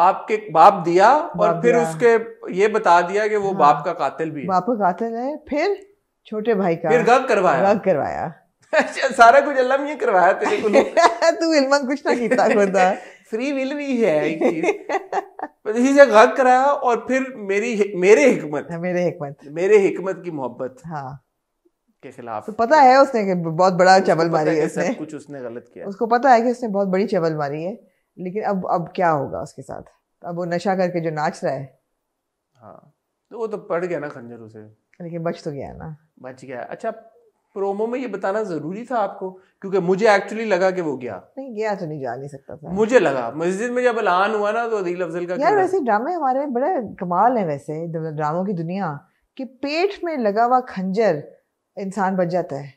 बाप के बाप दिया बाप और फिर दिया। उसके ये बता दिया कि वो हाँ, बाप का कातिल भी बाप का कातिल है फिर छोटे भाई का फिर गग करवाया गग करवाया (laughs) सारा कुछ अल्लाह ने करवाया तेरे को (laughs) तू इल्मा कुछ ना कीता खुदा फ्री (laughs) विल भी है एक चीज इसी से गलत कराया और फिर मेरी मेरे हिकमत हाँ, मेरे हिकमत मेरे हिकमत की मोहब्बत हाँ के खिलाफ तो पता है उसने कि बहुत बड़ा चबल मारी है उसने कुछ उसने गलत किया उसको पता है कि उसने बहुत बड़ी चबल मारी है लेकिन अब अब क्या होगा उसके साथ अब वो नशा करके जो नाच रहा है हाँ तो वो तो पड़ गया ना खंजर उसे लेकिन बच तो गया ना बच गया अच्छा प्रोमो में ये बताना जरूरी था आपको क्योंकि मुझे एक्चुअली लगा कि वो गया नहीं गया तो नहीं जा नहीं सकता था मुझे लगा मस्जिद में जब ऐलान हुआ ना तो अदील अफजल का यार वैसे ड्रामे हमारे बड़े कमाल है वैसे ड्रामों की दुनिया कि पेट में लगा हुआ खंजर इंसान बच जाता है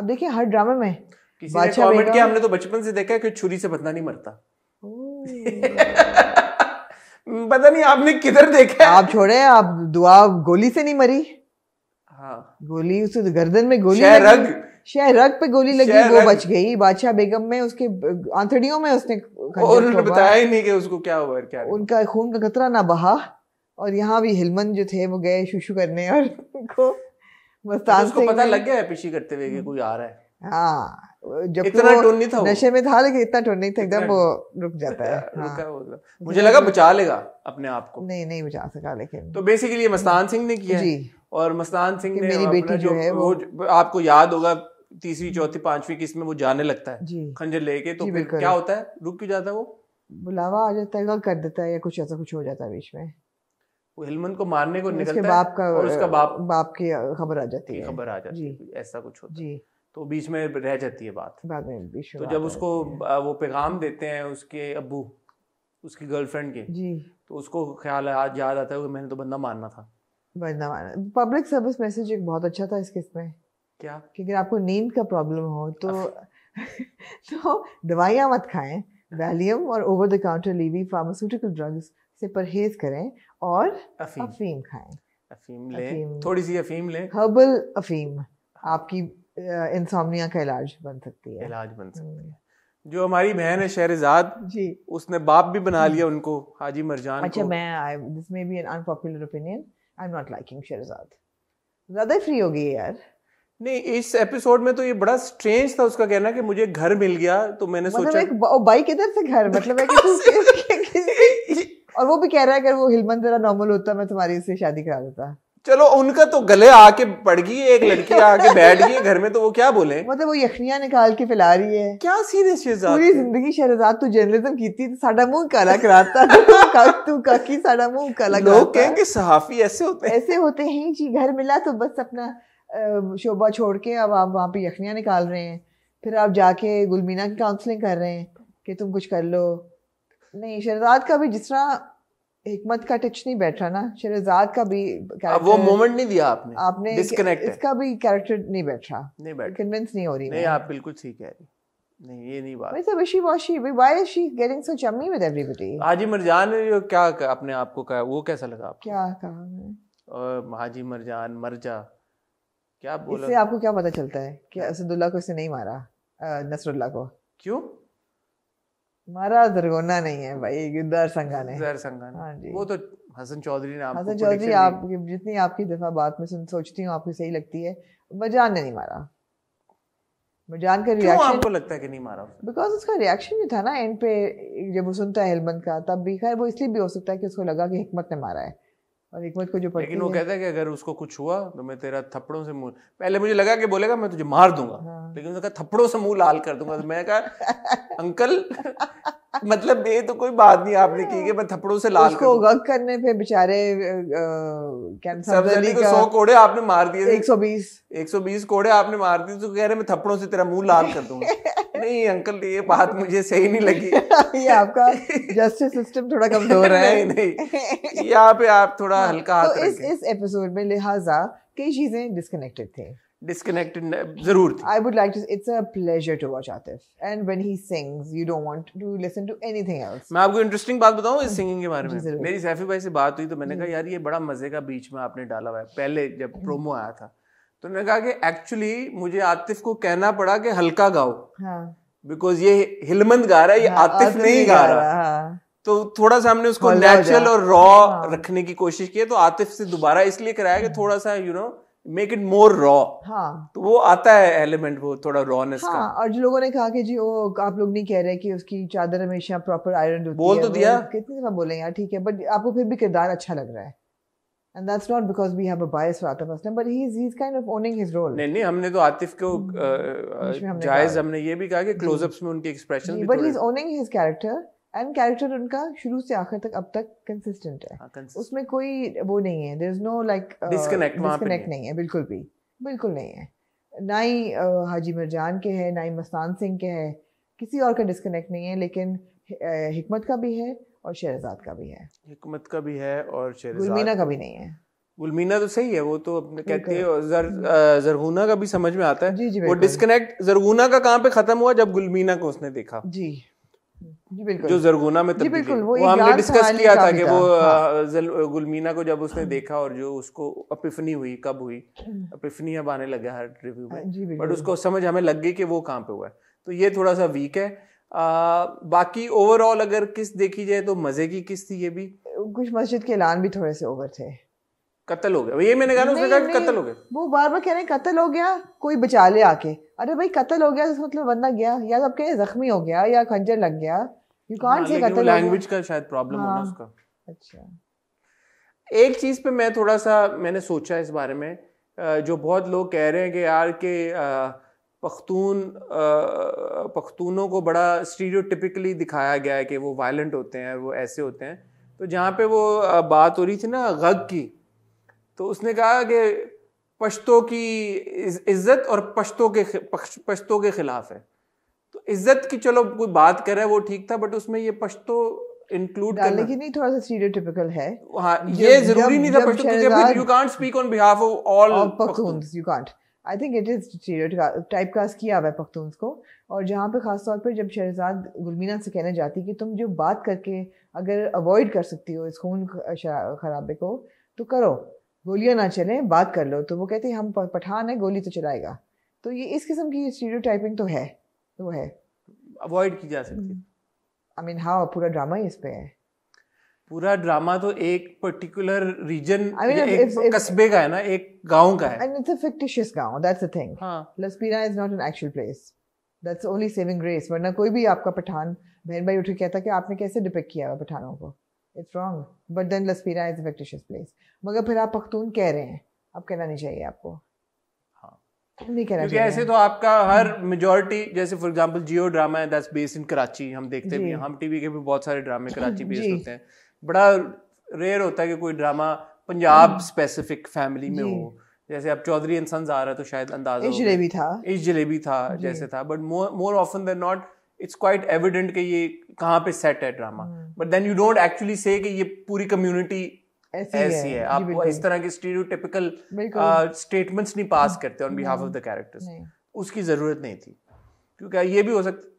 आप देखिए हर ड्रामे में किसी ने कमेंट किया हमने तो बचपन से देखा है कि छुरी से बतना नहीं मरता (laughs) पता नहीं आपने किधर देखा आप छोड़े आप दुआ गोली से नहीं मरी हाँ। गोली उसे तो गर्दन में गोली रग शायद रग पे गोली लगी वो बच गई बादशाह बेगम में उसके आंथड़ियों में उसने उन्होंने बताया ही नहीं कि उसको क्या हुआ क्या उनका खून का कतरा ना बहा और यहाँ भी हिलमन जो थे वो गए शुशु करने और उनको मस्तान तो पता लग गया पिशी करते हुए कोई आ रहा है हाँ जब तो इतना टोन नहीं था नशे में था लेकिन इतना टोन नहीं था एकदम वो रुक जाता है (laughs) हाँ। मुझे लगा बचा लेगा अपने आप को नहीं नहीं बचा सका लेकिन तो बेसिकली मस्तान सिंह ने किया जी और मस्तान सिंह ने मेरी बेटी जो, जो है वो, वो आपको याद होगा तीसरी चौथी पांचवी किस्त में वो जाने लगता है खंजर लेके तो फिर क्या होता है रुक क्यों जाता है वो बुलावा आ जाता है कर देता है या कुछ ऐसा कुछ हो जाता है बीच में वो हिलमंद को मारने को निकलता है बाप का और उसका बाप बाप की खबर आ जाती है खबर आ जाती है ऐसा कुछ होता है तो बीच में रह जाती है बात बाद में बीच में तो जब उसको वो पैगाम देते हैं उसके अबू उसकी गर्लफ्रेंड के जी तो उसको ख्याल आज याद आता है कि मैंने तो बंदा मारना था बदनाम पब्लिक सर्विस मैसेज एक बहुत अच्छा था इस किस्त में क्या कि अगर आपको नींद का प्रॉब्लम हो तो (laughs) तो दवाइयाँ मत खाएं वैलियम और ओवर द काउंटर लीवी फार्मास्यूटिकल ड्रग्स से परहेज करें और अफीम, अफीम खाएं अफीम लें अफीम, थोड़ी सी अफीम लें हर्बल अफीम आपकी इंसोमनिया का इलाज बन सकती है इलाज बन सकती हम्म। है जो हमारी बहन है शहरजाद जी उसने बाप भी बना हम्म। लिया उनको हाजी मरजान अच्छा को। Maybe an unpopular opinion I am not liking Sherzad ज़्यादा फ्री हो गई यार नहीं इस एपिसोड में तो ये बड़ा स्ट्रेंज था उसका कहना कि मुझे घर मिल गया तो मैंने मतलब सोचा एक बाइक किधर से घर मतलब है कि (laughs) और वो भी कह रहा है अगर वो हिलमन जरा नॉर्मल होता मैं तुम्हारी से शादी करा देता चलो उनका तो गले आके पड़ गई एक लड़की (laughs) आके बैठ गई घर में तो वो क्या बोले मतलब वो तो यखनिया निकाल के फैला रही है क्या सीन है शहजाद पूरी जिंदगी शहजाद तू जर्नलिज्म की तो साडा मुंह काला कराता तू काकी साडा मुंह काला लोग कहेंगे सहाफी ऐसे होते हैं ऐसे होते हैं जी घर मिला तो बस अपना शोभा छोड़ के अब आप वहाँ पे यखनिया निकाल रहे हैं फिर आप जाके गुलमीना की काउंसलिंग कर रहे हैं कि तुम कुछ कर लो नहीं शहजाद का भी जिस तरह हिकमत का टच नहीं बैठा ना शहरजाद का भी अब वो मोमेंट नहीं दिया आपने आपने डिस्कनेक्ट इसका भी कैरेक्टर नहीं बैठा नहीं बैठा कन्विंस नहीं हो रही नहीं आप बिल्कुल ठीक कह रही नहीं ये नहीं बात वैसे wishy washy why is she getting so chummy with everybody Haji Marjan ने जो क्या अपने आप को कहा वो कैसा लगा आपको क्या कहा और हाजी मरजान मरजा क्या बोला इससे आपको क्या पता चलता है कि असदुल्ला को इसने नहीं मारा नसरुल्ला को क्यों हमारा दरगोना नहीं है भाई गिरदार ने गिरदार ने हाँ जी वो तो हसन चौधरी ने हसन चौधरी आप जितनी आपकी दफा बात में सुन सोचती हूँ आपको सही लगती है मजान ने नहीं मारा मजान का रिएक्शन आपको लगता है कि नहीं मारा बिकॉज उसका रिएक्शन जो था ना एंड पे जब वो सुनता है हेलमंद का तब भी खैर वो इसलिए भी हो सकता है कि उसको लगा कि हिकमत ने मारा है और हिकमत को जो लेकिन वो कहता है कि अगर उसको कुछ हुआ तो मैं तेरा थप्पड़ों से मुंह पहले मुझे लगा कि बोलेगा मैं तुझे मार दूंगा हाँ। लेकिन उसने कहा थप्पड़ों से मुंह लाल कर दूंगा तो मैं कहा अंकल मतलब ये तो कोई बात नहीं आपने की कि मैं थप्पड़ों से लाल उसको गग करने पे बेचारे सर्जरी को सौ कोड़े आपने मार दिए एक सौ बीस एक सौ बीस कोड़े आपने मार दिए तो कह रहे मैं थप्पड़ों से तेरा मुंह लाल कर दूंगा (laughs) नहीं अंकल ये बात मुझे सही नहीं लगी (laughs) ये आपका जस्टिस सिस्टम थोड़ा कमजोर (laughs) है नहीं नहीं यहाँ पे आप थोड़ा हाँ, हल्का तो इस इस एपिसोड में लिहाजा कई चीजें डिस्कनेक्टेड थी डिस्कनेक्टेड जरूर थी I would like to it's a pleasure to watch Atif and when he sings you don't want to listen to anything else मैं आपको इंटरेस्टिंग बात बताऊं इस सिंगिंग के बारे (laughs) में मेरी सैफी भाई से बात हुई तो मैंने कहा यार ये बड़ा मजे का बीच में आपने डाला हुआ है पहले जब प्रोमो आया था तो मैंने कहा कि एक्चुअली मुझे आतिफ को कहना पड़ा कि हल्का गाओ बिकॉज हाँ। ये हिलमंद गा रहा है ये आतिफ हाँ, नहीं गा रहा हाँ। तो थोड़ा सा हमने उसको नेचुरल और रॉ रखने की कोशिश की है तो आतिफ से दोबारा इसलिए कराया कि थोड़ा सा you know make it more raw हाँ तो वो आता है एलिमेंट वो थोड़ा रॉनेस हाँ, का और जो लोगों ने कहा कि जी वो आप लोग नहीं कह रहे कि उसकी चादर हमेशा प्रॉपर आयरन होती बोल है तो दिया कितनी दफा बोले यार ठीक है बट आपको फिर भी किरदार अच्छा लग रहा है and that's not because we have a bias for Atif Aslam but he is he is kind of owning his role नहीं नहीं हमने तो आतिफ को हम्म, जायज हमने ये भी कहा कि क्लोजअप्स में उनके expression but he is owning his character and character उनका शुरू से आखिर तक अब तक कंसिस्टेंट है हाँ, उसमें कोई वो नहीं है there is no like disconnect नहीं है बिल्कुल भी बिल्कुल नहीं है ना ही uh, हाजी मिर्जान के है ना ही मस्तान सिंह के है किसी और का डिस्कनेक्ट नहीं है लेकिन uh, हिकमत का भी है और शहजाद का भी है हिकमत का भी है और गुलमीना का भी नहीं है गुलमीना तो सही है वो तो अपने कहती है जर uh, जरगुना का भी समझ में आता है जी जी वो डिस्कनेक्ट जरगुना का कहाँ पे खत्म हुआ जब गुलमीना को उसने देखा जी जो जरगुना में जी बिल्कुल वो, वो हमने डिस्कस किया था कि वो हाँ। गुलमीना को जब उसने देखा और जो उसको अपिफनी हुई कब हुई अपिफनी हम्म। अब आने लगे हर रिव्यू में हाँ, बट उसको समझ हमें लग गई कि वो कहाँ पे हुआ है तो ये थोड़ा सा वीक है आ, बाकी ओवरऑल अगर किस देखी जाए तो मजे की किस थी ये भी कुछ मस्जिद के ऐलान भी थोड़े से ओवर थे कत्ल हो गया ये मैंने कहा उसने कहा कत्ल हो गया वो बार बार कह रहे हैं कत्ल हो गया कोई बचा ले आके अरे भाई कत्ल हो गया मतलब बंदा गया या सबके तो जख्मी हो गया या खंजर लग गया यू कांट से कत्ल लैंग्वेज का शायद प्रॉब्लम होना हाँ, उसका अच्छा एक चीज पे मैं थोड़ा सा मैंने सोचा इस बारे में जो बहुत लोग कह रहे हैं कि यार के पख्तून पख्तूनों को बड़ा स्टीरियोटिपिकली दिखाया गया है कि वो वायलेंट होते हैं वो ऐसे होते हैं तो जहाँ पे वो बात हो रही थी ना गग की तो उसने कहा कि पश्तों की इज्जत और पश्तों के पश्तों के खिलाफ है तो इज्जत की चलो कोई बात करे वो ठीक था बट उसमें ये पश्तो इंक्लूड करना लेकिन नहीं थोड़ा सा स्टीरियोटिपिकल है हाँ ये जरूरी नहीं था पश्तो क्योंकि you can't speak on behalf of all Pakhtuns you can't I think it is typecast किया हुआ है पख्तून को और जहाँ पे ख़ास तौर पर जब शहजाद गुलमीना से कहना चाहती कि तुम जो बात करके अगर अवॉइड कर सकती हो इस खून खराबे को तो करो गोलियां ना चले बात कर लो तो वो कहते हम पठान है गोली तो चलाएगा तो ये इस किस्म की स्टीरियो तो है तो वो है अवॉइड की जा सकती है आई hmm. मीन हाँ पूरा ड्रामा ही इस पे है पूरा ड्रामा तो एक पर्टिकुलर रीजन I mean, एक कस्बे का है ना एक गांव का है एंड इट्स अ फिक्टिशियस गांव that's a thing Laspira is not an actual place that's only saving grace वरना कोई भी आपका पठान बहन भाई उठ के कहता कि आपने कैसे डिपेक्ट किया है पठानों को it's wrong but then Laspira is a fictitious place मगर फिर आप पख्तून कह रहे हैं अब कहना नहीं चाहिए आपको हाँ। क्योंकि ऐसे तो आपका हर मेजोरिटी जैसे फॉर एग्जांपल जियो ड्रामा है दैट्स बेस्ड इन कराची हम देखते भी हैं हम टीवी के भी बहुत सारे ड्रामे कराची बेस्ड होते हैं बड़ा रेयर होता है कि कोई ड्रामा पंजाब स्पेसिफिक फैमिली में हो जैसे अब चौधरी एंड सन्स आ रहा है तो शायद अंदाजा इस जलेबी था इस जलेबी था जैसे था but more often then not it's quite evident कि ये कहाँ पे सेट है drama but then you don't actually say कि ये पूरी कम्युनिटी ऐसी, है, आप इस तरह के स्टीरियोटिपिकल स्टेटमेंट्स नहीं पास hmm. करते on behalf of the characters उसकी जरूरत नहीं थी क्योंकि ये भी हो सकता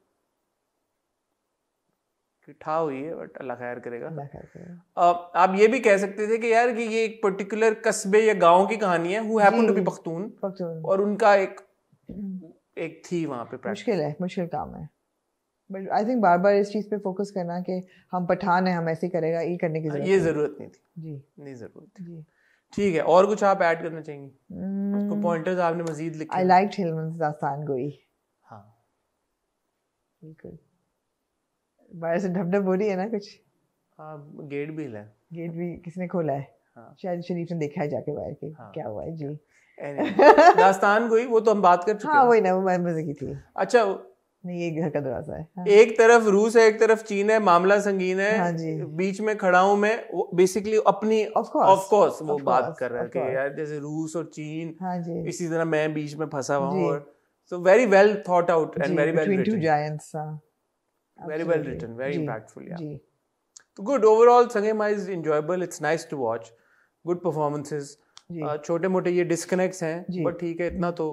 ठा हुई है बट अल्लाह खैर करेगा uh, आप ये भी कह सकते थे कि यार कि ये एक पर्टिकुलर कस्बे या गांव की कहानी है who happen to be Pakhtun और उनका एक hmm. एक थी वहां पे मुश्किल है मुश्किल काम है बट आई थिंक बार बार इस चीज़ पे फोकस करना कि हम पठान हैं हम ऐसे करेगा ये करने की हाँ, जरूरत ये ज़रूरत नहीं थी जी नहीं ज़रूरत जी ठीक है और कुछ आप ऐड करना चाहेंगी mm. पॉइंटर्स आपने मजीद लिखे आई लाइक हिलमन दास्तान गोई हाँ बिल्कुल बाहर से ढप ढप हो रही है ना कुछ हाँ गेट भी है गेट भी किसने खोला है हाँ. शायद शरीफ ने देखा है जाके बाहर के हाँ. क्या हुआ है जी दास्तान गोई वो तो हम बात कर (laughs) चुके हाँ वही ना वो मजे की थी अच्छा नहीं ये घर का दरवाजा है हाँ। एक तरफ रूस है एक तरफ चीन है मामला संगीन है हाँ जी बीच में खड़ा हूँ मैं बेसिकली अपनी ऑफ कोर्स वो बात कर रहा है कि यार जैसे रूस और चीन हाँ जी इसी तरह मैं बीच में फंसा हुआ हूँ so very well thought out and very well to giants very well written very impactful या तो good overall Sang-e-Mah is enjoyable it's nice to watch good performances छोटे मोटे ये डिस्कनेक्ट्स हैं बट ठीक है इतना तो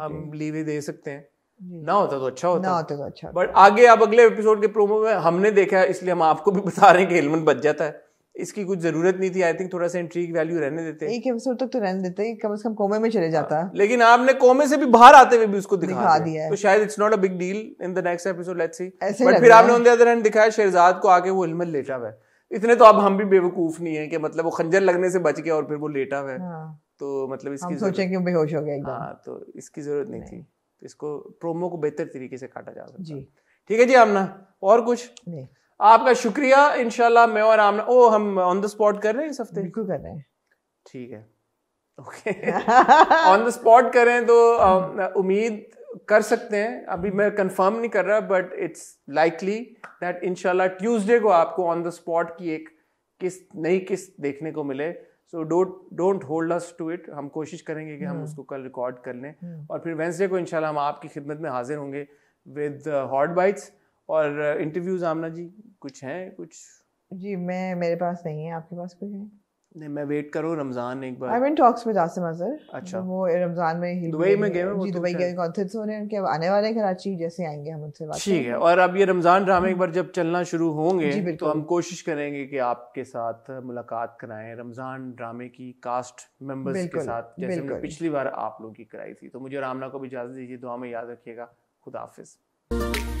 हम लीवे दे सकते हैं ना होता तो अच्छा होता ना होता तो अच्छा बट आगे आप अगले एपिसोड के प्रोमो में हमने देखा इसलिए हम आपको भी (laughs) बता रहे हैं कि हेलमेट बच जाता है इसकी कुछ जरूरत नहीं थी आई थिंक थोड़ा सा इंट्रीक वैल्यू रहने देते एक एपिसोड तक तो रहने देते कम से कम कोमे में चले हाँ। जाता है लेकिन आपने कोमे से भी बाहर आते हुए भी उसको दिखा, दिखा दिया है तो शायद it's not a big deal in the next episode let's see but फिर आपने ऑन द अदर हैंड दिखाया शेरजाद को आके वो हेलमेट लेटा हुआ है इतने तो अब हम भी बेवकूफ नहीं है कि मतलब वो खंजर लगने से बच गया और फिर वो लेटा हुआ है हाँ। तो मतलब इसकी सोचे कि बेहोश हो गया हाँ तो इसकी जरूरत नहीं थी तो इसको प्रोमो को बेहतर तरीके से काटा जा सकता है ठीक है जी आमना और कुछ नहीं आपका शुक्रिया इनशाला मैं और आमना ओ हम ऑन द स्पॉट कर रहे हैं इस हफ्ते बिल्कुल कर रहे हैं ठीक है ओके ऑन द स्पॉट करें तो उम्मीद कर सकते हैं अभी मैं कंफर्म नहीं कर रहा बट इट्स लाइकली दैट इनशाला ट्यूसडे को आपको ऑन द स्पॉट की एक किस्त नई किस्त देखने को मिले so don't don't hold us to it हम कोशिश करेंगे कि हम hmm. उसको कल रिकॉर्ड कर लें hmm. और फिर वेंसडे को इनशाला हम आपकी खिदमत में हाजिर होंगे विद हॉट बाइट्स और इंटरव्यूज uh, आमना जी कुछ हैं कुछ जी मैं मेरे पास नहीं है आपके पास कुछ है नहीं मैं वेट करूं रमजान एक बार I am talks with Asim Azhar अच्छा वो रमजान में ही दुबई में गए जी दुबई के कॉन्सर्ट्स हो रहे हैं उनके आने वाले कराची जैसे आएंगे हम उनसे बात ठीक है और अब ये रमजान ड्रामे एक हम्म। बार जब चलना शुरू होंगे तो हम कोशिश करेंगे कि आपके साथ मुलाकात कराएं रमजान ड्रामे की कास्ट मेंबर्स के साथ जैसे हमने पिछली बार आप लोगों की कराई थी तो मुझे रामना को भी इजाजत दीजिए दुआ में याद रखिएगा खुदा हाफिज़